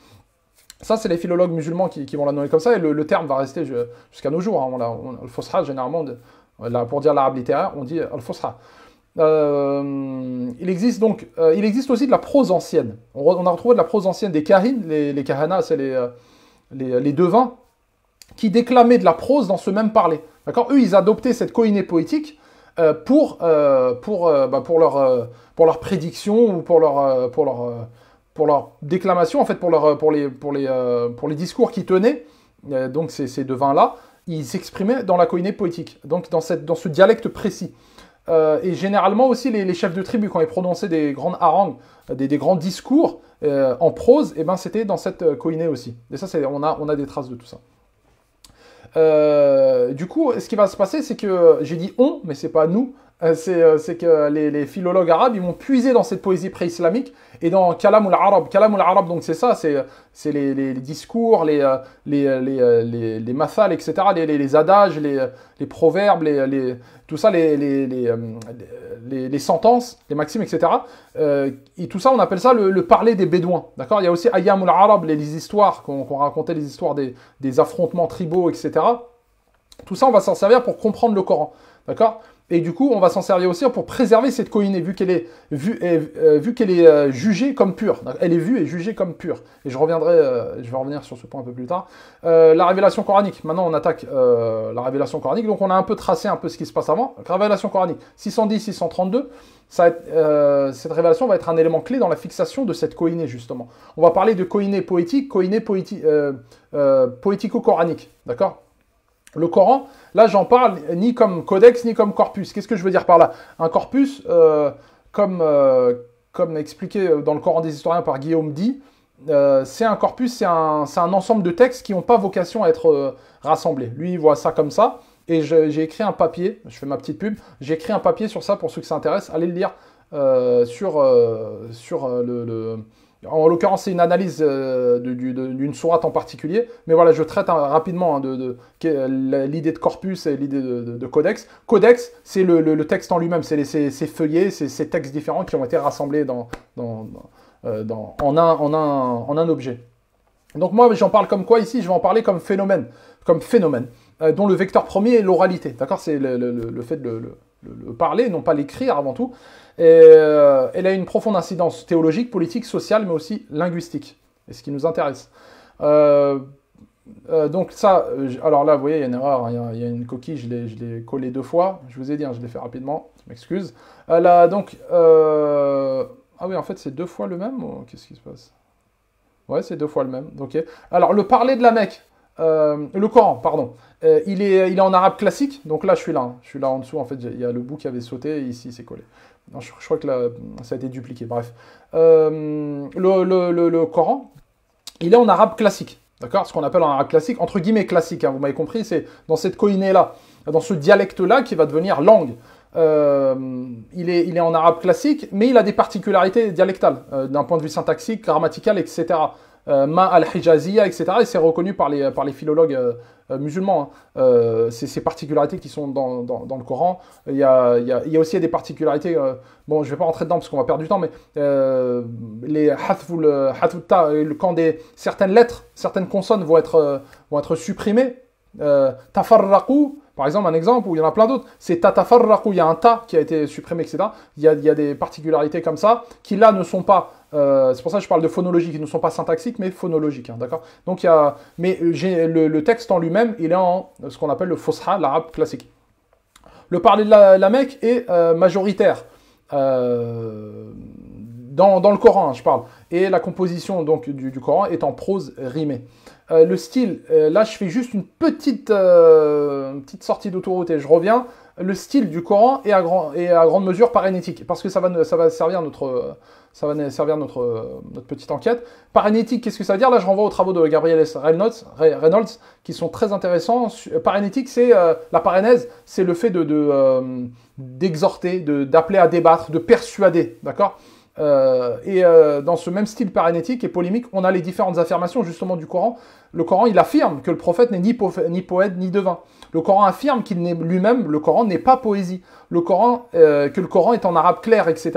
Speaker 1: Ça, c'est les philologues musulmans qui, vont la nommer comme ça, et le, terme va rester jusqu'à nos jours. Hein. on, le généralement, pour dire l'arabe littéraire, on dit al fosra euh, il, existe donc, euh, il existe aussi de la prose ancienne. On, a retrouvé de la prose ancienne des karines les, les c'est euh, les, les, devins, qui déclamaient de la prose dans ce même parler. D'accord Eux, ils adoptaient cette coïnée poétique pour, pour, bah, pour, leur, pour leur prédiction ou pour leur, pour leur, pour leur déclamation, en fait, pour, leur, pour, les, pour, les, pour les discours qu'ils tenaient. donc, ces, ces devins-là, ils s'exprimaient dans la coïnée poétique, donc dans, cette, dans ce dialecte précis. Euh, et généralement aussi, les, chefs de tribu, quand ils prononçaient des grandes harangues, euh, des, grands discours euh, en prose, et eh ben, c'était dans cette coïnée aussi. Et ça, on a, on a des traces de tout ça. du coup, ce qui va se passer, c'est que j'ai dit on, mais c'est pas nous. Euh, euh, c'est que les, philologues arabes, ils vont puiser dans cette poésie pré-islamique et dans Kalam al-Arab. Kalam al-Arab, donc c'est ça, c'est les, discours, les, euh, les, etc., les, adages, les, proverbes, les, tout ça, les, sentences, les maximes, etc. et tout ça, on appelle ça le, parler des Bédouins. D'accord Il y a aussi Ayam al-Arab, les, histoires qu'on racontait, les histoires des, des affrontements tribaux, etc. Tout ça, on va s'en servir pour comprendre le Coran. D'accord et du coup, on va s'en servir aussi pour préserver cette coïnée, vu qu'elle est, euh, euh, qu'elle est euh, jugée comme pure. Elle est vue et jugée comme pure. Et je reviendrai, je vais revenir sur ce point un peu plus tard. la révélation coranique. Maintenant, on attaque la révélation coranique. Donc, on a un peu tracé un peu ce qui se passe avant. révélation coranique, 610, 632. cette révélation va être un élément clé dans la fixation de cette coïnée, justement. On va parler de coïnée poétique, coïnée poético-coranique. D'accord le Coran, là j'en parle ni comme codex ni comme corpus. Qu'est-ce que je veux dire par là Un corpus, euh, comme, euh, comme, expliqué dans le Coran des historiens par Guillaume dit, euh, c'est un corpus, c'est un, ensemble de textes qui n'ont pas vocation à être rassemblés. Lui, il voit ça comme ça. Et j'ai écrit un papier, je fais ma petite pub, j'ai écrit un papier sur ça pour ceux qui s'intéressent. Allez le lire sur, sur le en l'occurrence, c'est une analyse euh, d'une sourate en particulier. Mais voilà, je traite hein, rapidement hein, de, l'idée de corpus et l'idée de, codex. Codex, c'est le, texte en lui-même, c'est ces feuillets, c'est ces textes différents qui ont été rassemblés dans, euh, en, un, objet. Donc moi, j'en parle comme quoi ici Je vais en parler comme phénomène, comme phénomène euh, dont le vecteur premier est l'oralité. D'accord C'est le, le, fait de le parler, non pas l'écrire avant tout. Et euh, elle a une profonde incidence théologique, politique, sociale, mais aussi linguistique. Et ce qui nous intéresse. Euh, euh, donc ça, alors là, vous voyez, il y a une erreur, hein. il y, a une coquille, je l'ai collé deux fois. Je vous ai dit, hein, je l'ai fait rapidement, je m'excuse. Là, donc, ah oui, en fait, c'est deux fois le même Qu'est-ce qui se passe Ouais, c'est deux fois le même. Ok. Alors, le parler de la Mecque, le Coran, pardon. il, est, il est en arabe classique, donc là je suis là, hein. je suis là en dessous, en fait il y a le bout qui avait sauté, et ici c'est collé je, crois que là, ça a été dupliqué, bref. Euh, le, Coran, il est en arabe classique, d'accord Ce qu'on appelle en arabe classique, entre guillemets classique, hein. vous m'avez compris, c'est dans cette coïnée-là, dans ce dialecte-là qui va devenir langue. Euh, il, est, il, est, en arabe classique, mais il a des particularités dialectales, euh, d'un point de vue syntaxique, grammatical, etc. Euh, Ma al etc. Et c'est reconnu par les, par les philologues euh, euh, musulmans. Hein. c'est ces particularités qui sont dans, le Coran. Il y, a, aussi des particularités. bon, je ne vais pas rentrer dedans parce qu'on va perdre du temps, mais les hathful, quand certaines lettres, certaines consonnes vont être, vont être supprimées, tafarraqu, par exemple, un exemple où il y en a plein d'autres, c'est où il y a un ta qui a été supprimé, etc. Il y a, des particularités comme ça qui là ne sont pas. Euh, c'est pour ça que je parle de phonologie, qui ne sont pas syntaxiques, mais phonologiques, hein, d'accord Donc il y a, mais euh, le, le, texte en lui-même, il est en euh, ce qu'on appelle le fosha, l'arabe classique. Le parler de la, Mecque est majoritaire. dans, le Coran, hein, je parle. Et la composition donc du, du Coran est en prose rimée. Euh, le style, euh, là je fais juste une petite, euh, petite sortie d'autoroute et je reviens. Le style du Coran est à, à grande mesure parénétique, parce que ça va, ça servir notre, ça va servir notre, notre petite enquête. Parénétique, qu'est-ce que ça veut dire Là je renvoie aux travaux de Gabriel Reynolds, Reynolds qui sont très intéressants. Parénétique, c'est la parénèse, c'est le fait de d'exhorter, d'appeler à débattre, de persuader, d'accord euh, et euh, dans ce même style paranétique et polémique, on a les différentes affirmations justement du Coran. Le Coran, il affirme que le prophète n'est ni, poète ni devin. Le Coran affirme qu'il n'est lui-même, le Coran n'est pas poésie. Le Coran, euh, que le Coran est en arabe clair, etc.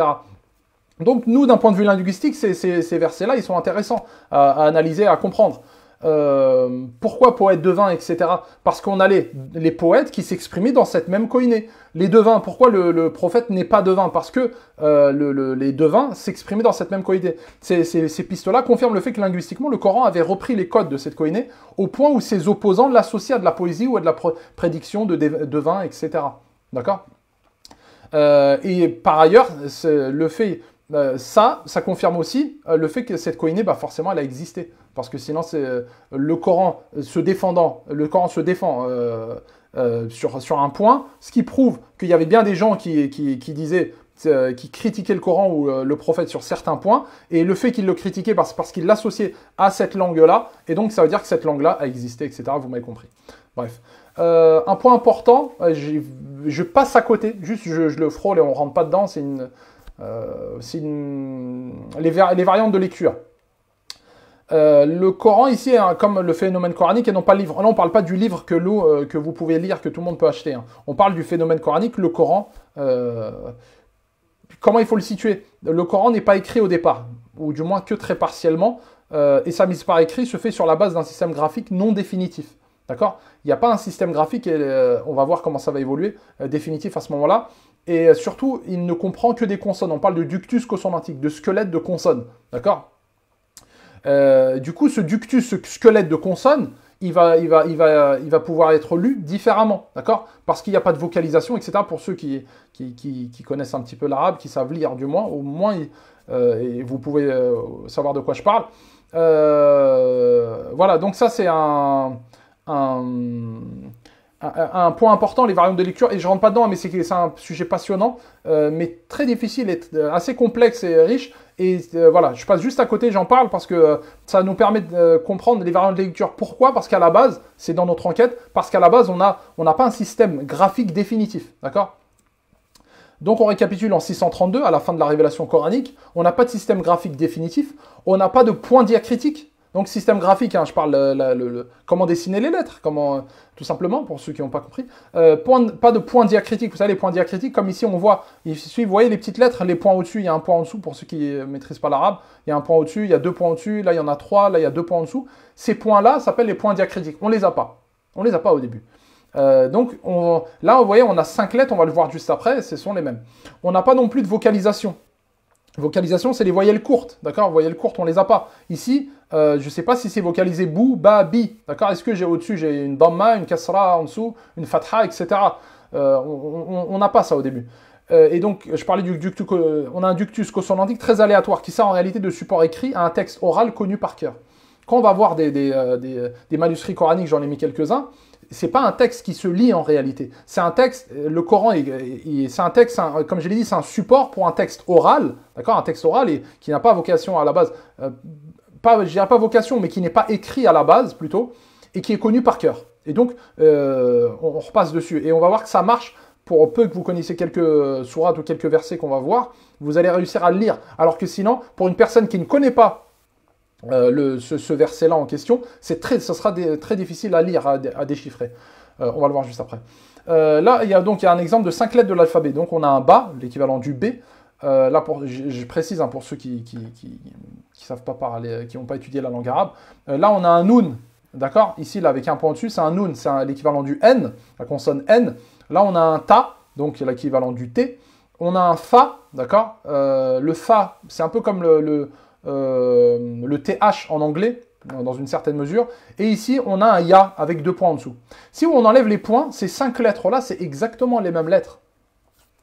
Speaker 1: Donc nous, d'un point de vue linguistique, ces, versets-là, ils sont intéressants à, analyser, à comprendre. Euh, pourquoi poète devin, etc. Parce qu'on a les, poètes qui s'exprimaient dans cette même coïnée. Les devins, pourquoi le, prophète n'est pas devin Parce que les devins s'exprimaient dans cette même coïnée. Ces, ces, pistes-là confirment le fait que linguistiquement, le Coran avait repris les codes de cette coïnée au point où ses opposants l'associaient à de la poésie ou à de la prédiction de devins etc. D'accord euh, et par ailleurs, le fait euh, ça, ça confirme aussi euh, le fait que cette coinée, bah, forcément, elle a existé. Parce que sinon, c'est euh, le Coran se défendant, le Coran se défend sur, sur un point, ce qui prouve qu'il y avait bien des gens qui, qui, disaient, qui critiquaient le Coran ou le prophète sur certains points, et le fait qu'il le critiquait parce, parce qu'ils l'associaient à cette langue-là, et donc ça veut dire que cette langue-là a existé, etc. Vous m'avez compris. Bref. un point important, je passe à côté, juste je, je le frôle et on rentre pas dedans, c'est une, euh, les, variantes de lecture euh, le Coran ici, comme le phénomène coranique, et non pas le livre. Là, on ne parle pas du livre euh, que, vous pouvez lire, que tout le monde peut acheter. Hein. On parle du phénomène coranique, le Coran. comment il faut le situer Le Coran n'est pas écrit au départ, ou du moins que très partiellement, et sa mise par écrit se fait sur la base d'un système graphique non définitif. D'accord Il n'y a pas un système graphique, et on va voir comment ça va évoluer, définitif à ce moment-là. Et surtout, il ne comprend que des consonnes. On parle de ductus consonantique, de squelette de consonnes, D'accord euh, Du coup, ce ductus, ce squelette de consonnes, il va, il va, il va, il va pouvoir être lu différemment. D'accord Parce qu'il n'y a pas de vocalisation, etc. Pour ceux qui, connaissent un petit peu l'arabe, qui savent lire du moins, au moins, euh, et vous pouvez euh, savoir de quoi je parle. voilà, donc ça, c'est un un, point important, les variantes de lecture, et je rentre pas dedans, mais c'est un sujet passionnant, euh, mais très difficile, et euh, assez complexe et riche. Et euh, voilà, je passe juste à côté, j'en parle parce que ça nous permet de comprendre les variantes de lecture. Pourquoi Parce qu'à la base, c'est dans notre enquête, parce qu'à la base, on n'a pas un système graphique définitif. D'accord donc on récapitule en 632, à la fin de la révélation coranique, on n'a pas de système graphique définitif, on n'a pas de point diacritique, donc système graphique, hein, je parle euh, comment dessiner les lettres, comment euh, tout simplement pour ceux qui n'ont pas compris. Euh, pas de points diacritique, vous savez les points diacritiques, comme ici on voit, ici vous voyez les petites lettres, les points au-dessus, il y a un point en dessous pour ceux qui ne maîtrisent pas l'arabe, il y a un point au-dessus, il y a deux points au-dessus, là il y en a trois, là il y a deux points en dessous. Ces points-là s'appellent les points diacritiques, on ne les a pas, on ne les a pas au début. donc là, vous voyez, on a cinq lettres, on va le voir juste après, ce sont les mêmes. On n'a pas non plus de vocalisation. Vocalisation, c'est les voyelles courtes, d'accord Voyelles courtes, on les a pas. Ici, euh, je ne sais pas si c'est vocalisé bou, ba, bi, d'accord Est-ce que j'ai au-dessus, j'ai une damma, une kasra en dessous, une fatha, etc. Euh, on n'a pas ça au début. Euh, et donc, je parlais du ductus, on a un ductus consonantique très aléatoire qui sert en réalité de support écrit à un texte oral connu par cœur. Quand on va voir des manuscrits coraniques, j'en ai mis quelques-uns, c'est pas un texte qui se lit en réalité. C'est un texte, euh, le Coran, c'est un texte, comme je l'ai dit, c'est un support pour un texte oral, d'accord Un texte oral et, qui n'a pas vocation à la base, euh, pas, je dirais pas vocation, mais qui n'est pas écrit à la base plutôt, et qui est connu par cœur. Et donc, euh, on, on, repasse dessus. Et on va voir que ça marche pour peu que vous connaissiez quelques sourates ou quelques versets qu'on va voir, vous allez réussir à le lire. Alors que sinon, pour une personne qui ne connaît pas euh, ce, verset-là en question, c'est très, ce sera très difficile à lire, à, déchiffrer. Euh, on va le voir juste après. Euh, là, il y a donc un exemple de 5 lettres de l'alphabet. Donc on a un ba, l'équivalent du B. là, pour, je, précise hein, pour ceux qui qui, savent pas parler, qui n'ont pas étudié la langue arabe. là, on a un noun, d'accord Ici, là, avec un point dessus, c'est un noun, c'est l'équivalent du N, la consonne N. Là, on a un ta, donc l'équivalent du T. On a un fa, d'accord Le fa, c'est un peu comme le euh, le TH en anglais, euh, dans une certaine mesure. Et ici, on a un YA avec deux points en dessous. Si on enlève les points, ces cinq lettres-là, c'est exactement les mêmes lettres.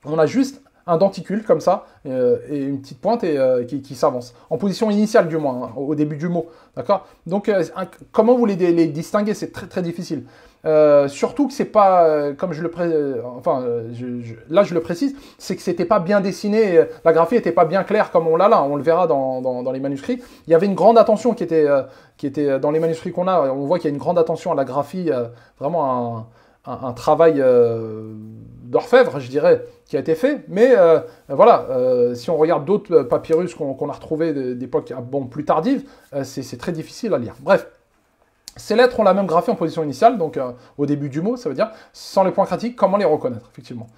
Speaker 1: On a juste un denticule comme ça, euh, et une petite pointe et, qui, s'avance. En position initiale du moins, hein, au début du mot. D'accord Donc, comment vous les, les distinguer C'est très très difficile. Euh, surtout que c'est pas, euh, comme je le euh, enfin, là je le précise, c'est que c'était pas bien dessiné, la graphie était pas bien claire comme on l'a là, on le verra dans, les manuscrits. Il y avait une grande attention qui était, qui était dans les manuscrits qu'on a, on voit qu'il y a une grande attention à la graphie, vraiment un, travail d'orfèvre, je dirais, qui a été fait. Mais voilà, si on regarde d'autres papyrus qu'on a retrouvés d'époque bon, plus tardive, c'est très difficile à lire. Bref, ces lettres ont la même graphie en position initiale, donc euh, au début du mot, ça veut dire sans les points critiques, comment les reconnaître, effectivement.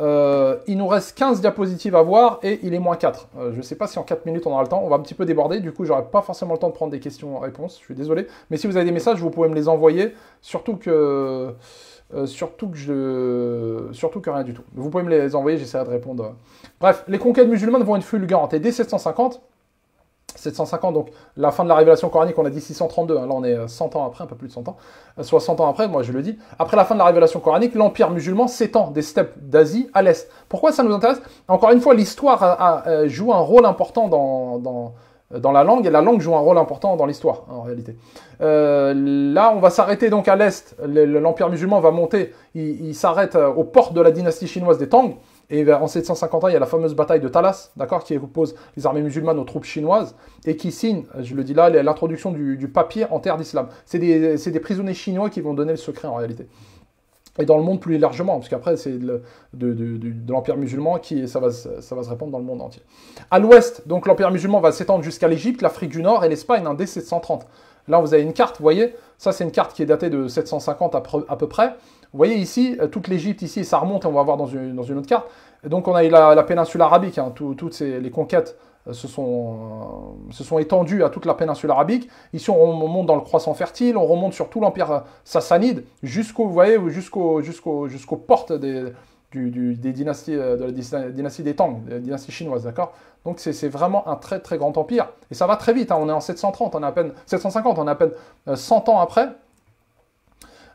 Speaker 1: Euh, il nous reste 15 diapositives à voir et il est moins 4. Euh, je ne sais pas si en 4 minutes on aura le temps, on va un petit peu déborder, du coup j'aurai pas forcément le temps de prendre des questions-réponses, je suis désolé. Mais si vous avez des messages, vous pouvez me les envoyer, surtout que... surtout que je... Surtout que rien du tout. Vous pouvez me les envoyer, j'essaierai de répondre. Bref, les conquêtes musulmanes vont être fulgurantes. Et dès 750, 750, donc la fin de la révélation coranique, on a dit 632, hein. là on est 100 euh, ans après, un peu plus de 100 ans, 60 euh, ans après, moi je le dis. Après la fin de la révélation coranique, l'empire musulman s'étend des steppes d'Asie à l'Est. Pourquoi ça nous intéresse Encore une fois, l'histoire euh, joue un rôle important dans, dans, la langue, et la langue joue un rôle important dans l'histoire, hein, en réalité. là, on va s'arrêter donc à l'Est, l'empire musulman va monter, il, il s'arrête aux portes de la dynastie chinoise des Tang, et en 750 il y a la fameuse bataille de Talas, d'accord, qui oppose les armées musulmanes aux troupes chinoises et qui signe, je le dis là, l'introduction du, papier en terre d'islam. C'est des, prisonniers chinois qui vont donner le secret en réalité. Et dans le monde plus largement, parce qu'après c'est de, l'empire musulman qui ça va, ça va se répandre dans le monde entier. À l'ouest, donc l'empire musulman va s'étendre jusqu'à l'Égypte, l'Afrique du Nord et l'Espagne dès 730. Là, vous avez une carte, vous voyez, ça c'est une carte qui est datée de 750 à, à peu près. Vous voyez ici, euh, toute l'Égypte ici, ça remonte, on va voir dans une, dans une autre carte. donc on a eu la, péninsule arabique, hein. toutes les conquêtes euh, se sont, euh, se sont étendues à toute la péninsule arabique. Ici, on remonte dans le croissant fertile, on remonte sur tout l'empire sassanide, jusqu'au, voyez, jusqu'aux jusqu'au, jusqu'aux portes des, dynasties, de la dynastie des Tang, des la dynastie chinoise, d'accord Donc c'est vraiment un très très grand empire. Et ça va très vite, hein. on est en 730, on à peine, 750, on est à peine 100 ans après.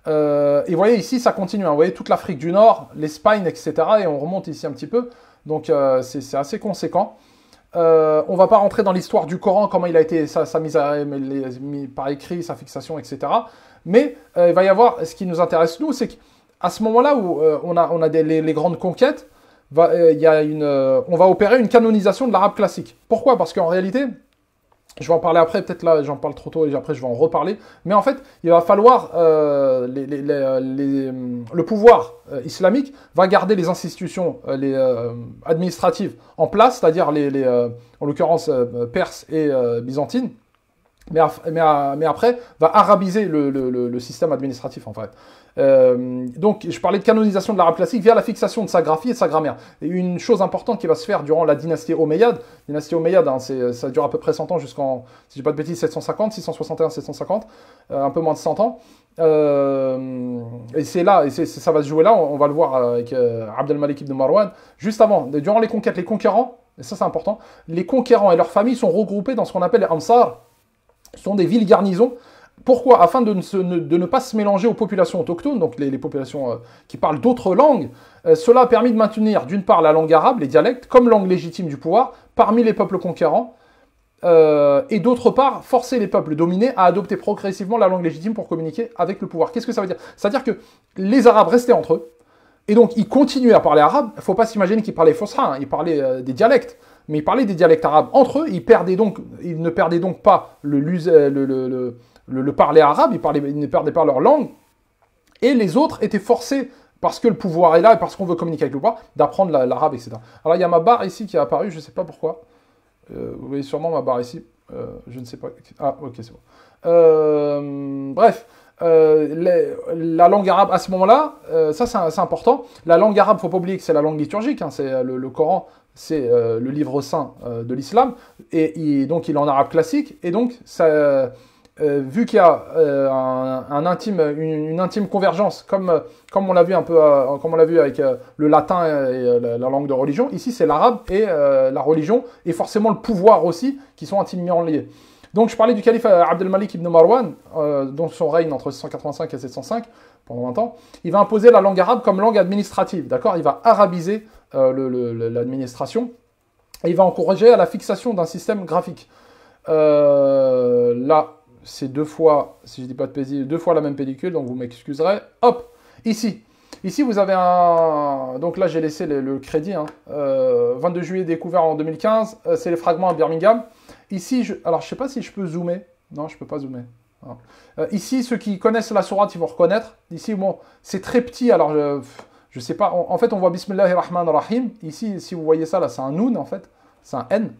Speaker 1: Euh, et vous voyez ici, ça continue. Hein. Vous voyez toute l'Afrique du Nord, l'Espagne, etc. Et on remonte ici un petit peu. Donc euh, c'est assez conséquent. Euh, on ne va pas rentrer dans l'histoire du Coran, comment il a été sa, mise à, mis par écrit, sa fixation, etc. Mais il va y avoir, ce qui nous intéresse nous, c'est qu'à ce moment-là où on a, on a les, grandes conquêtes, il y a une, on va opérer une canonisation de l'arabe classique. Pourquoi Parce qu'en réalité, je vais en parler après, peut-être là j'en parle trop tôt et après je vais en reparler. Mais en fait, il va falloir, euh, euh, le pouvoir euh, islamique va garder les institutions les, administratives en place, c'est-à-dire les, en l'occurrence perses et byzantines, mais, après, va arabiser le, système administratif en fait. Euh, donc, je parlais de canonisation de l'arabe classique via la fixation de sa graphie et sa grammaire. Et une chose importante qui va se faire durant la dynastie Omeyyade, dynastie Omeyyade, hein, ça dure à peu près 100 ans jusqu'en, si j'ai pas de bêtises, 750, 661, 750, un peu moins de 100 ans. Euh, et c'est là, et ça va se jouer là, on, va le voir euh, avec Abdelmalik ibn Marwan, juste avant, durant les conquêtes, les conquérants, et ça c'est important, les conquérants et leurs familles sont regroupés dans ce qu'on appelle les Ansar, sont des villes-garnisons. Pourquoi Afin de ne, pas se mélanger aux populations autochtones, donc les, populations euh, qui parlent d'autres langues, euh, cela a permis de maintenir d'une part la langue arabe, les dialectes, comme langue légitime du pouvoir parmi les peuples conquérants, euh, et d'autre part forcer les peuples dominés à adopter progressivement la langue légitime pour communiquer avec le pouvoir. Qu'est-ce que ça veut dire C'est-à-dire que les Arabes restaient entre eux, et donc ils continuaient à parler arabe, il ne faut pas s'imaginer qu'ils parlaient fosra, hein, ils parlaient des dialectes mais ils parlaient des dialectes arabes entre eux, ils, perdaient donc, ils ne perdaient donc pas euh, le, le, parler arabe, ils, parlaient, ils ne perdaient pas leur langue, et les autres étaient forcés parce que le pouvoir est là et parce qu'on veut communiquer avec le pouvoir, d'apprendre l'arabe, etc. Alors il y a ma barre ici qui est apparue, je ne sais pas pourquoi. Euh, vous voyez sûrement ma barre ici, euh, je ne sais pas. Ah, ok, c'est bon. bref, la langue arabe à ce moment-là, ça c'est important. La langue arabe, faut pas oublier que c'est la langue liturgique, hein. c'est le, Coran, c'est euh, le livre saint euh, de l'islam, et donc il est en arabe classique, et donc euh, vu qu'il y a une, intime convergence, comme, on l'a vu un peu, comme on l'a vu avec le latin et la, langue de religion, ici c'est l'arabe et la religion, et forcément le pouvoir aussi, qui sont intimement liés. Donc je parlais du calife Abdelmalik ibn Marwan, dont son règne entre 685 et 705, pendant 20 ans, il va imposer la langue arabe comme langue administrative, d'accord Il va arabiser euh, l'administration, et il va encourager à la fixation d'un système graphique. Euh, là, c'est deux fois, si je dis pas de pellicule, deux fois la même pellicule, donc vous m'excuserez. Hop, ici. Ici, vous avez un... Donc là, j'ai laissé le, crédit. 22 hein. euh, juillet découvert en 2015. c'est les fragments à Birmingham. Ici, je... alors je sais pas si je peux zoomer. Non, je peux pas zoomer. Hein. ici, ceux qui connaissent la sourate, ils vont reconnaître. Ici, bon, c'est très petit. Alors, je sais pas, en, fait on voit Bismillah Rahman Rahim, ici si vous voyez ça là c'est un Noun en fait, c'est un N.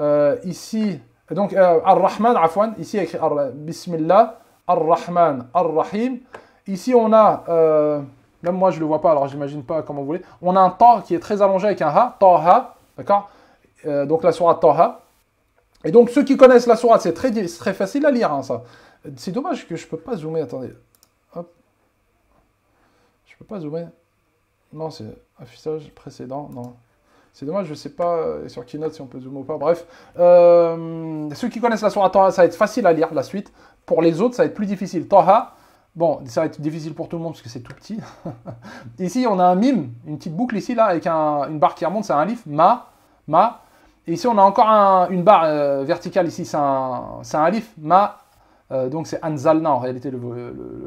Speaker 1: Euh, ici, donc euh, Ar-Rahman Afwan, ici il y a écrit Bismillah Ar-Rahman Ar-Rahim. Ici on a, euh, même moi je le vois pas alors j'imagine pas comment vous voulez, on a un Ta qui est très allongé avec un Ha, Taha, d'accord Donc la sourate Taha. Et donc ceux qui connaissent la sourate, c'est très, très facile à lire hein, ça. C'est dommage que je peux pas zoomer, attendez. Hop. Je peux pas zoomer. Non, c'est affichage précédent, non. C'est dommage, je ne sais pas euh, sur Keynote si on peut zoomer ou pas. Bref, euh, ceux qui connaissent la sourate ça va être facile à lire la suite. Pour les autres, ça va être plus difficile. Torah, bon, ça va être difficile pour tout le monde parce que c'est tout petit. ici, on a un mime, une petite boucle ici, là, avec une barre qui remonte, c'est un livre. Ma, ma. Et ici, on a encore une barre euh, verticale ici, c'est un, un, livre. Ma, donc c'est Anzalna en réalité,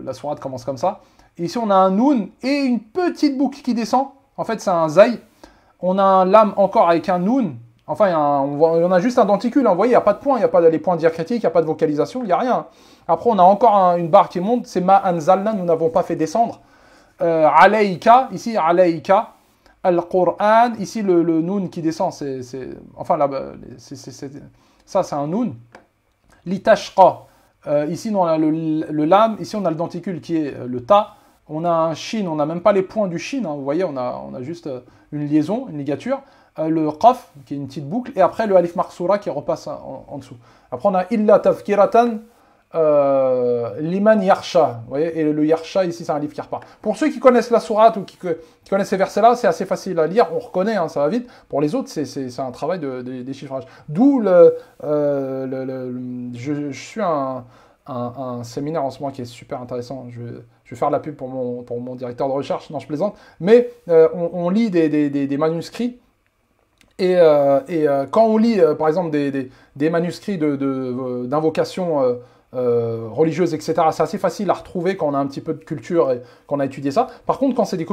Speaker 1: la sourate commence comme ça. Ici, on a un Noun et une petite boucle qui descend. En fait, c'est un zaï On a un Lame encore avec un Noun. Enfin, on, a juste un denticule. Hein. Vous voyez, il n'y a pas de point. Il n'y a pas les points diacritiques, il n'y a pas de vocalisation, il n'y a rien. Après, on a encore une barre qui monte. C'est Ma Anzalna. Nous n'avons pas fait descendre. Euh, ici, aleika. Al-Qur'an, ici le, noun qui descend, c'est, enfin là, ça c'est un noun. L'itashqa, euh, ici on a le, le, lame, ici on a le denticule qui est euh, le ta. On a un chine on n'a même pas les points du chine hein. vous voyez, on a, on a juste euh, une liaison, une ligature. Euh, le qaf, qui est une petite boucle, et après le alif marsoura qui repasse en, dessous. Après, on a illa tafkiratan euh, liman yarsha. Vous voyez, et le yarsha, ici, c'est un livre qui repart. Pour ceux qui connaissent la sourate ou qui, connaissent ces versets-là, c'est assez facile à lire, on reconnaît, hein, ça va vite. Pour les autres, c'est un travail de, déchiffrage. D'où le, euh, je, suis un, un, séminaire en ce moment qui est super intéressant. Je vais faire la pub pour mon, pour mon directeur de recherche, non, je plaisante. Mais euh, on, lit des, manuscrits. Et, euh, euh, quand on lit, par exemple, des, manuscrits d'invocations de, religieuses, etc. C'est assez facile à retrouver quand on a un petit peu de culture et qu'on a étudié ça. Par contre, quand c'est des,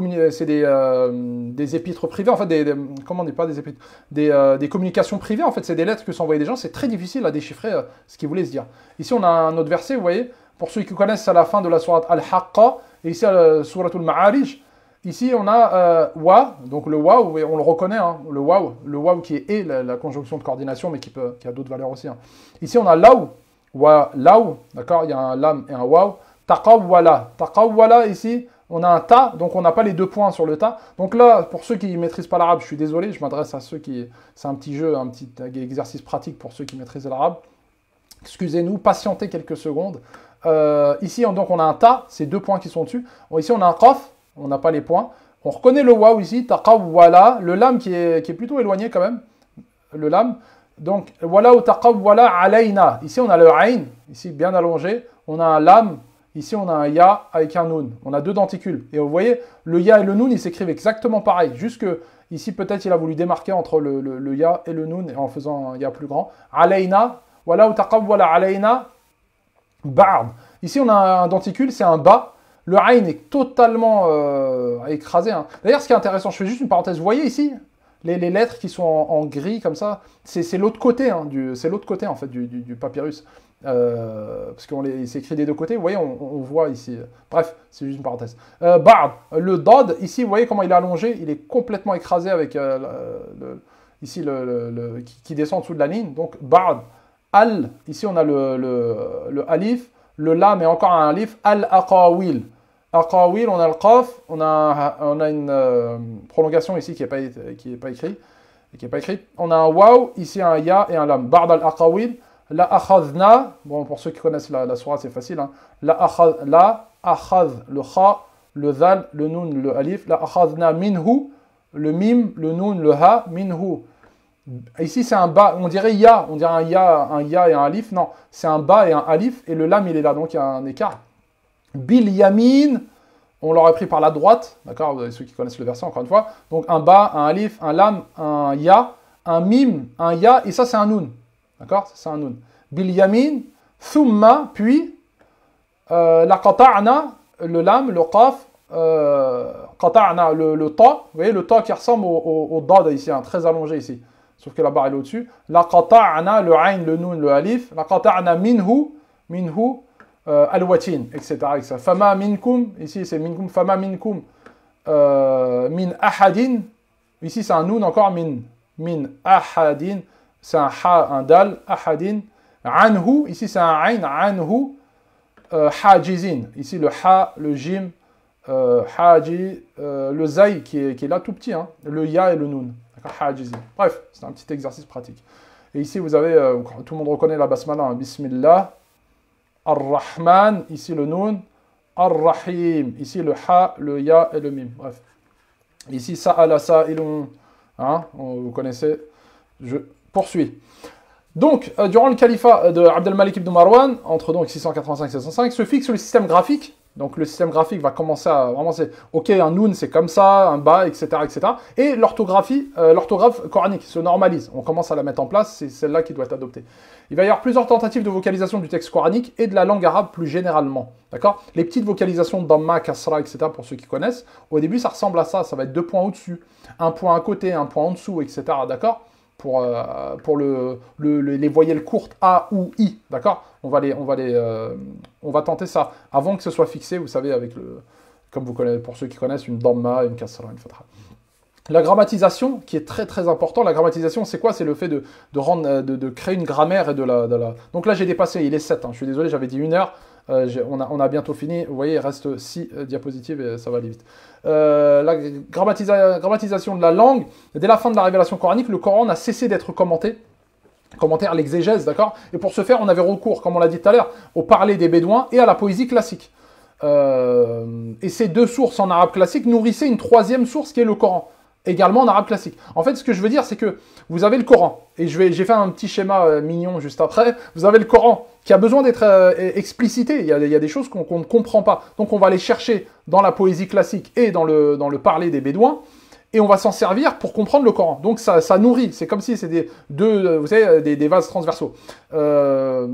Speaker 1: des, des, épîtres privées, en fait, des, comment on dit pas des épîtres, des, communications privées, en fait, c'est des lettres que s'envoyaient des gens, c'est très difficile à déchiffrer ce qu'ils voulaient se dire. Ici, on a un autre verset, vous voyez, pour ceux qui connaissent, c'est à la fin de la sourate Al-Haqqa, et ici la euh, sourate Al-Ma'arij. Ici, on a euh, wa, donc le waouh, on le reconnaît, hein, le waouh, le waouh qui est la, conjonction de coordination, mais qui, peut, qui a d'autres valeurs aussi. Hein. Ici, on a laou, wa laou, d'accord Il y a un lam et un waouh. Taqawwala, taqawwala ici, on a un ta, donc on n'a pas les deux points sur le ta. Donc là, pour ceux qui ne maîtrisent pas l'arabe, je suis désolé, je m'adresse à ceux qui... C'est un petit jeu, un petit euh, exercice pratique pour ceux qui maîtrisent l'arabe. Excusez-nous, patientez quelques secondes. Euh, ici, donc, on a un ta, c'est deux points qui sont dessus. Ici, on a un qaf, on n'a pas les points. On reconnaît le waou ici, voilà le lam qui est, qui est, plutôt éloigné quand même, le lam. Donc, wala ou voilà alayna. Ici, on a le ain », ici bien allongé. On a un lam, ici on a un ya avec un noun. On a deux denticules. Et vous voyez, le ya et le noun, ils s'écrivent exactement pareil. Juste que ici, peut-être, il a voulu démarquer entre le, ya et le noun en faisant un ya plus grand. Alayna, voilà ou voilà alayna, Bard. Ici, on a un denticule, c'est un bas. Le aïn est totalement euh, écrasé. Hein. D'ailleurs, ce qui est intéressant, je fais juste une parenthèse. Vous voyez ici les, lettres qui sont en, gris comme ça, c'est l'autre côté, hein, c'est l'autre côté en fait du, papyrus. Euh, parce qu'on s'écrit des deux côtés, vous voyez, on, voit ici. Bref, c'est juste une parenthèse. Euh, le Dod, ici, vous voyez comment il est allongé, il est complètement écrasé avec euh, ici qui, descend en dessous de la ligne. Donc Bard, Al, ici on a le, alif, le lam et encore un alif, al-aqawil. Aqawil, on a le qaf, on a, on a une euh, prolongation ici qui n'est pas, est pas écrite. Qui est pas On a un waw, ici un ya et un lam. Bard al-aqawil, la akhazna, bon pour ceux qui connaissent la, la c'est facile, hein. la, akhaz, la akhaz, le kha, le zal, le nun, le alif, la akhazna minhu, le mim, le nun, le ha, minhu, Ici, c'est un ba », On dirait ya. On dirait un ya, un ya et un alif. Non, c'est un ba » et un alif. Et le lam, il est là. Donc, il y a un écart. Bil yamin. On l'aurait pris par la droite. D'accord Ceux qui connaissent le verset, encore une fois. Donc, un ba », un alif, un lam, un ya, un mim, un ya. Et ça, c'est un nun », D'accord C'est un nun ».« Bil yamin. Thumma. Puis. Euh, la kataana, Le lam, le qaf. kataana, euh, Le, ta. Vous voyez, le ta qui ressemble au, dada », ici. Hein, très allongé ici. Sauf que la barre est au-dessus. La ana le ayn, le nun, le alif. La ana minhu, minhu, euh, al-watin, etc. Fama minkum, ici c'est minkum, fama minkum, euh, min ahadin. Ici c'est un nun encore, min, min ahadin. C'est un ha, un dal, ahadin. Anhu, ici c'est un ayn, anhu, euh, hajizin. Ici le ha, le jim, haji, le zay qui est, qui là tout petit, hein. le ya et le nun. Bref, c'est un petit exercice pratique. Et ici, vous avez, euh, tout le monde reconnaît la basmala, hein. Bismillah, Ar-Rahman, ici le Noun, Ar-Rahim, ici le Ha, le Ya et le Mim. Bref. Ici, Sa'ala Sa'ilun, hein, vous connaissez, je poursuis. Donc, euh, durant le califat euh, de Abdelmalik ibn Marwan, entre donc 685 et 705, se fixe le système graphique donc le système graphique va commencer à vraiment ok un noun c'est comme ça un ba etc etc et l'orthographie euh, l'orthographe coranique se normalise on commence à la mettre en place c'est celle-là qui doit être adoptée il va y avoir plusieurs tentatives de vocalisation du texte coranique et de la langue arabe plus généralement d'accord les petites vocalisations d'amma kasra etc pour ceux qui connaissent au début ça ressemble à ça ça va être deux points au-dessus un point à côté un point en dessous etc d'accord pour, euh, pour le, les voyelles courtes A ou I, d'accord On va on va euh, on va tenter ça avant que ce soit fixé, vous savez, avec le, comme vous connaissez, pour ceux qui connaissent, une damma, une kasra, une fatha. La grammatisation, qui est très très important, la grammatisation, c'est quoi C'est le fait de, de, rendre, euh, de, de, créer une grammaire et de la... Donc là, j'ai dépassé, il est 7, hein. je suis désolé, j'avais dit une heure, euh, on, a, bientôt fini. Vous voyez, il reste 6 euh, diapositives et ça va aller vite. Euh, la grammatisation de la langue. Dès la fin de la révélation coranique, le Coran a cessé d'être commenté. Commentaire, l'exégèse, d'accord Et pour ce faire, on avait recours, comme on l'a dit tout à l'heure, au parler des Bédouins et à la poésie classique. et ces deux sources en arabe classique nourrissaient une troisième source qui est le Coran également en arabe classique. En fait, ce que je veux dire, c'est que vous avez le Coran, et j'ai fait un petit schéma euh, mignon juste après, vous avez le Coran qui a besoin d'être euh, explicité, il y, a, des choses qu'on ne comprend pas. Donc on va aller chercher dans la poésie classique et dans le, dans le parler des Bédouins, et on va s'en servir pour comprendre le Coran. Donc ça, nourrit, c'est comme si c'était des, deux, euh, vous savez, des, des vases transversaux. Euh,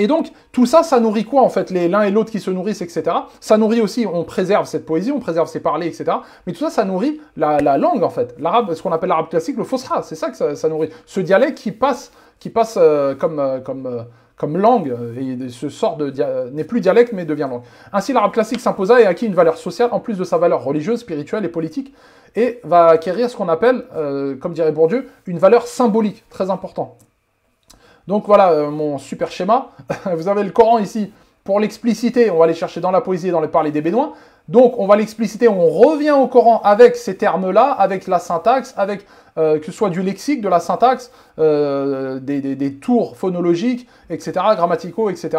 Speaker 1: et donc, tout ça, ça nourrit quoi, en fait, les l'un et l'autre qui se nourrissent, etc. Ça nourrit aussi, on préserve cette poésie, on préserve ces parlers, etc. Mais tout ça, ça nourrit la, langue, en fait. L'arabe, ce qu'on appelle l'arabe classique, le fosra, c'est ça que ça, nourrit. Ce dialecte qui passe, qui passe euh, euh, euh, comme, langue, et ce sort de, n'est plus dialecte, mais devient langue. Ainsi, l'arabe classique s'imposa et acquit une valeur sociale, en plus de sa valeur religieuse, spirituelle et politique, et va acquérir ce qu'on appelle, comme dirait Bourdieu, une valeur symbolique, très importante. Donc voilà euh, mon super schéma. Vous avez le Coran ici. Pour l'expliciter, on va aller chercher dans la poésie et dans les parler des Bédouins. Donc on va l'expliciter, on revient au Coran avec ces termes-là, avec la syntaxe, avec euh, que ce soit du lexique, de la syntaxe, euh, des, tours phonologiques, etc., grammaticaux, etc.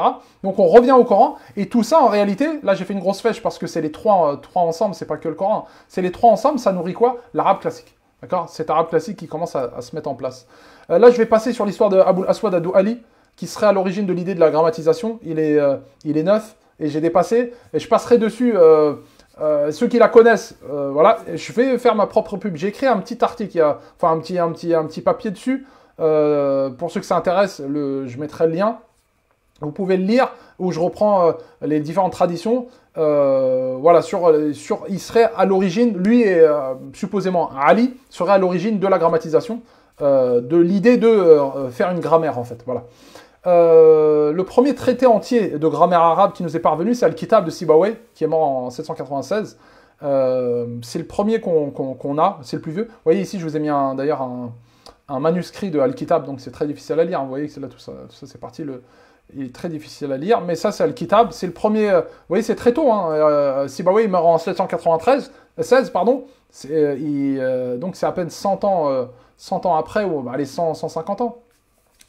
Speaker 1: Donc on revient au Coran, et tout ça en réalité, là j'ai fait une grosse flèche parce que c'est les trois, trois ensemble, c'est pas que le Coran, c'est les trois ensemble, ça nourrit quoi L'arabe classique. D'accord Cet arabe classique qui commence à se mettre en place. Euh, là, je vais passer sur l'histoire de Aswad Adou Ali, qui serait à l'origine de l'idée de la grammatisation. Il est, euh, neuf et j'ai dépassé. Et je passerai dessus euh, ceux qui la connaissent. voilà, je vais faire ma propre pub. J'ai écrit un petit article, enfin un petit, un, petit, papier dessus. pour ceux que ça intéresse, je mettrai le lien vous pouvez le lire, où je reprends les différentes traditions. voilà, sur, il serait à l'origine, lui et supposément Ali, serait à l'origine de la grammatisation. Euh, de l'idée de euh, faire une grammaire en fait. Voilà. Euh, le premier traité entier de grammaire arabe qui nous est parvenu, c'est Al-Kitab de Sibawé, qui est mort en 796. c'est le premier qu'on a, c'est le plus vieux. Vous voyez ici, je vous ai mis d'ailleurs un, manuscrit de Al-Kitab, donc c'est très difficile à lire. Hein. Vous voyez que c'est là, tout ça, c'est parti, le, il est très difficile à lire. Mais ça, c'est Al-Kitab, c'est le premier... vous voyez, c'est très tôt. Hein, il meurt en 793, 16, pardon. donc c'est à peine 100 ans 100 ans après, ou bah, les 100, 150 ans,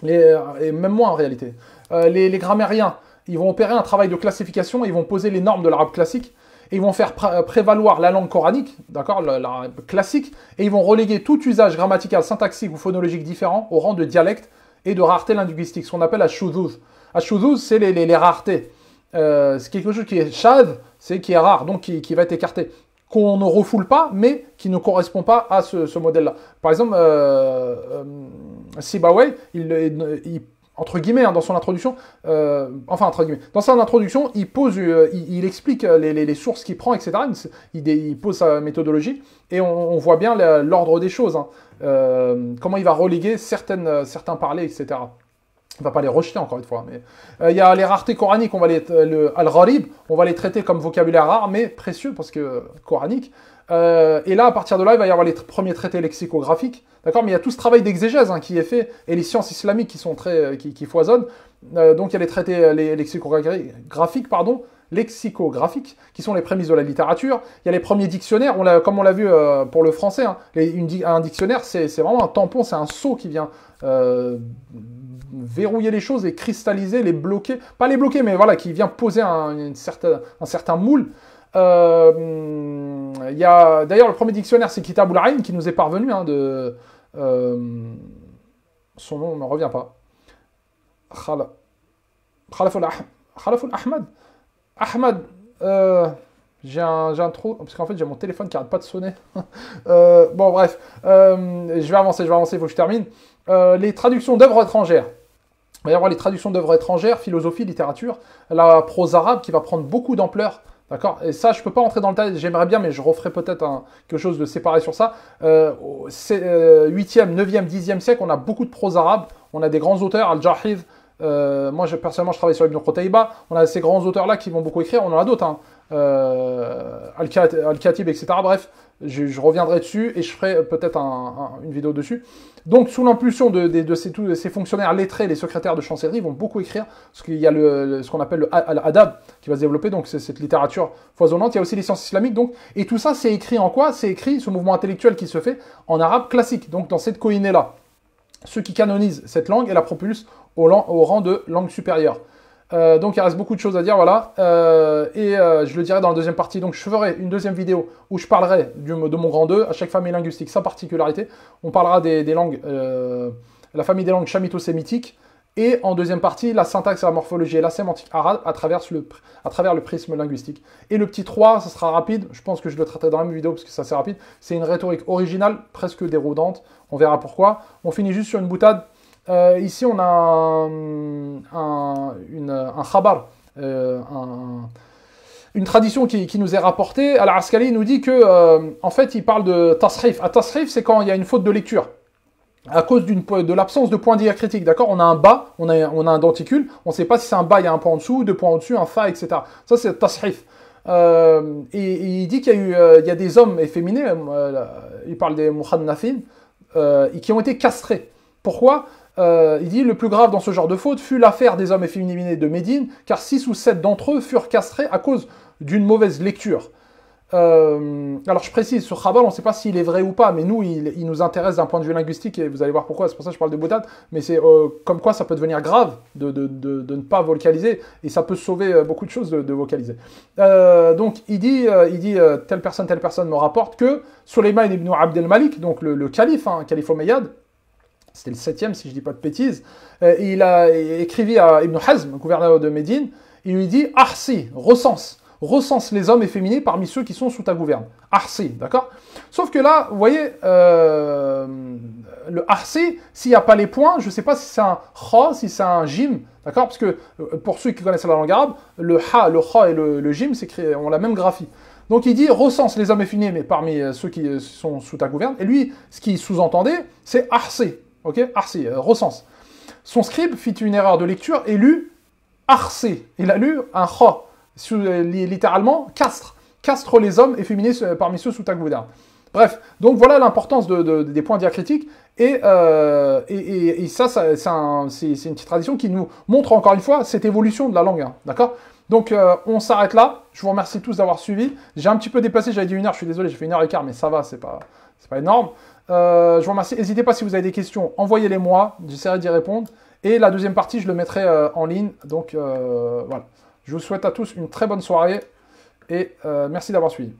Speaker 1: euh, et même moins en réalité. Euh, les, grammairiens, ils vont opérer un travail de classification, ils vont poser les normes de l'arabe classique, et ils vont faire prévaloir la langue coranique, d'accord, l'arabe classique, et ils vont reléguer tout usage grammatical, syntaxique ou phonologique différent au rang de dialecte et de rareté linguistique, ce qu'on appelle à chouzouz. à chouzouz, c'est les, les, raretés. Euh, c'est quelque chose qui est chaz, c'est qui est rare, donc qui va être écarté qu'on ne refoule pas, mais qui ne correspond pas à ce, modèle-là. Par exemple, euh, euh Sibaway, il, entre guillemets, hein, dans son introduction, euh, enfin, entre guillemets, dans son introduction, il pose, euh, il, explique les, sources qu'il prend, etc. Il, pose sa méthodologie et on, voit bien l'ordre des choses, hein. comment il va reléguer certaines, certains parlers, etc on ne va pas les rejeter encore une fois. Mais euh, il y a les raretés coraniques, on va les euh, le al-gharib, on va les traiter comme vocabulaire rare mais précieux parce que euh, coranique. et là, à partir de là, il va y avoir les premiers traités lexicographiques, d'accord Mais il y a tout ce travail d'exégèse hein, qui est fait et les sciences islamiques qui sont très qui, foisonnent. donc il y a les traités les lexicographiques, pardon, lexicographiques, qui sont les prémices de la littérature. Il y a les premiers dictionnaires, on comme on l'a vu pour le français. Hein, un dictionnaire, c'est vraiment un tampon, c'est un seau qui vient verrouiller les choses, et cristalliser, les bloquer. Pas les bloquer, mais voilà, qui vient poser un, une un certain moule. Euh, y a D'ailleurs, le premier dictionnaire, c'est Kitab ain qui nous est parvenu. Hein, de, euh, son nom ne revient pas. Khalaful Ahmad. Ahmad. Euh, j'ai un, trop parce qu'en fait j'ai mon téléphone qui n'arrête pas de sonner. Euh, bon bref, je vais avancer, je vais avancer, il faut que je termine. les traductions d'œuvres étrangères. Il va y avoir les traductions d'œuvres étrangères, philosophie, littérature, la prose arabe qui va prendre beaucoup d'ampleur. D'accord Et ça, je ne peux pas rentrer dans le détail, j'aimerais bien, mais je referai peut-être quelque chose de séparé sur ça. Euh, 8e, 9e, 10e siècle, on a beaucoup de prose arabe, on a des grands auteurs, Al-Jahiv, euh, moi personnellement je travaille sur Ibn Qutayba, on a ces grands auteurs-là qui vont beaucoup écrire, on en a d'autres, hein. euh, Al-Khatib, etc. Bref, je, reviendrai dessus et je ferai peut-être une vidéo dessus. Donc, sous l'impulsion de, ces, fonctionnaires lettrés, les secrétaires de chancellerie vont beaucoup écrire ce a ce qu'on appelle le hadab, qui va se développer, donc c'est cette littérature foisonnante. Il y a aussi les sciences islamiques, donc et tout ça, c'est écrit en quoi C'est écrit ce mouvement intellectuel qui se fait en arabe classique, donc dans cette coïnée là. Ceux qui canonisent cette langue et la propulse au rang de langue supérieure. Euh, donc il reste beaucoup de choses à dire, voilà. Euh, et euh, je le dirai dans la deuxième partie. Donc je ferai une deuxième vidéo où je parlerai de mon grand 2, à chaque famille linguistique sa particularité. On parlera des, langues, la famille des langues chamito-sémitiques. Et en deuxième partie, la syntaxe, la morphologie et la sémantique arabe à travers, le, à travers le prisme linguistique. Et le petit 3, ça sera rapide, je pense que je le traiterai dans la même vidéo parce que ça c'est rapide. C'est une rhétorique originale, presque déroudante, on verra pourquoi. On finit juste sur une boutade euh, ici, on a un, un, une, khabar, euh, une tradition qui, nous est rapportée. Al-Askali nous dit que, euh, en fait, il parle de tasrif. À tasrif, c'est quand il y a une faute de lecture à cause de l'absence de point diacritique, d'accord On a un bas, on a, on a un denticule, on ne sait pas si c'est un bas, il y a un point en dessous, deux points en dessus, un fa, etc. Ça, c'est tasrif. et, il dit qu'il y a eu, il y a des hommes efféminés, il parle des muhannafin, qui ont été castrés. Pourquoi euh, il dit Le plus grave dans ce genre de faute fut l'affaire des hommes efféminés de Médine, car six ou sept d'entre eux furent castrés à cause d'une mauvaise lecture. Euh, alors je précise, sur Khabal, on ne sait pas s'il est vrai ou pas, mais nous, il, nous intéresse d'un point de vue linguistique, et vous allez voir pourquoi, c'est pour ça que je parle de boutade, mais c'est euh, comme quoi ça peut devenir grave de, ne pas vocaliser, et ça peut sauver beaucoup de choses de, vocaliser. donc il dit, il dit telle personne, telle personne me rapporte que Suleiman ibn Abdel Malik, donc le, calife, hein, calife c'était le septième si je ne dis pas de bêtises, euh, il a écrit à Ibn Hazm, gouverneur de Médine, il lui dit Arsi, recense, recense les hommes efféminés parmi ceux qui sont sous ta gouverne. Arsi, d'accord Sauf que là, vous voyez, euh, le Arsi, s'il n'y a pas les points, je ne sais pas si c'est un Kha, si c'est un Jim, d'accord Parce que euh, pour ceux qui connaissent la langue arabe, le Ha, le Kha et le, Jim ont la même graphie. Donc il dit recense les hommes efféminés mais parmi ceux qui sont sous ta gouverne. Et lui, ce qu'il sous-entendait, c'est Arsi. Ok euh, recense. Son scribe fit une erreur de lecture et lut Arsé. Il a lu un ro euh, littéralement castre. Castre les hommes efféminés euh, parmi ceux sous ta Bref, donc voilà l'importance des points diacritiques. Et, et, ça, c'est une petite tradition qui nous montre encore une fois cette évolution de la langue. Hein. D'accord donc on s'arrête là. Je vous remercie tous d'avoir suivi. J'ai un petit peu dépassé, j'avais dit une heure, je suis désolé, j'ai fait une heure et quart, mais ça va, c'est pas, pas énorme. Euh, je vous remercie. N'hésitez pas si vous avez des questions, envoyez-les moi, j'essaierai d'y répondre. Et la deuxième partie, je le mettrai euh, en ligne. Donc euh, voilà. Je vous souhaite à tous une très bonne soirée et merci d'avoir suivi.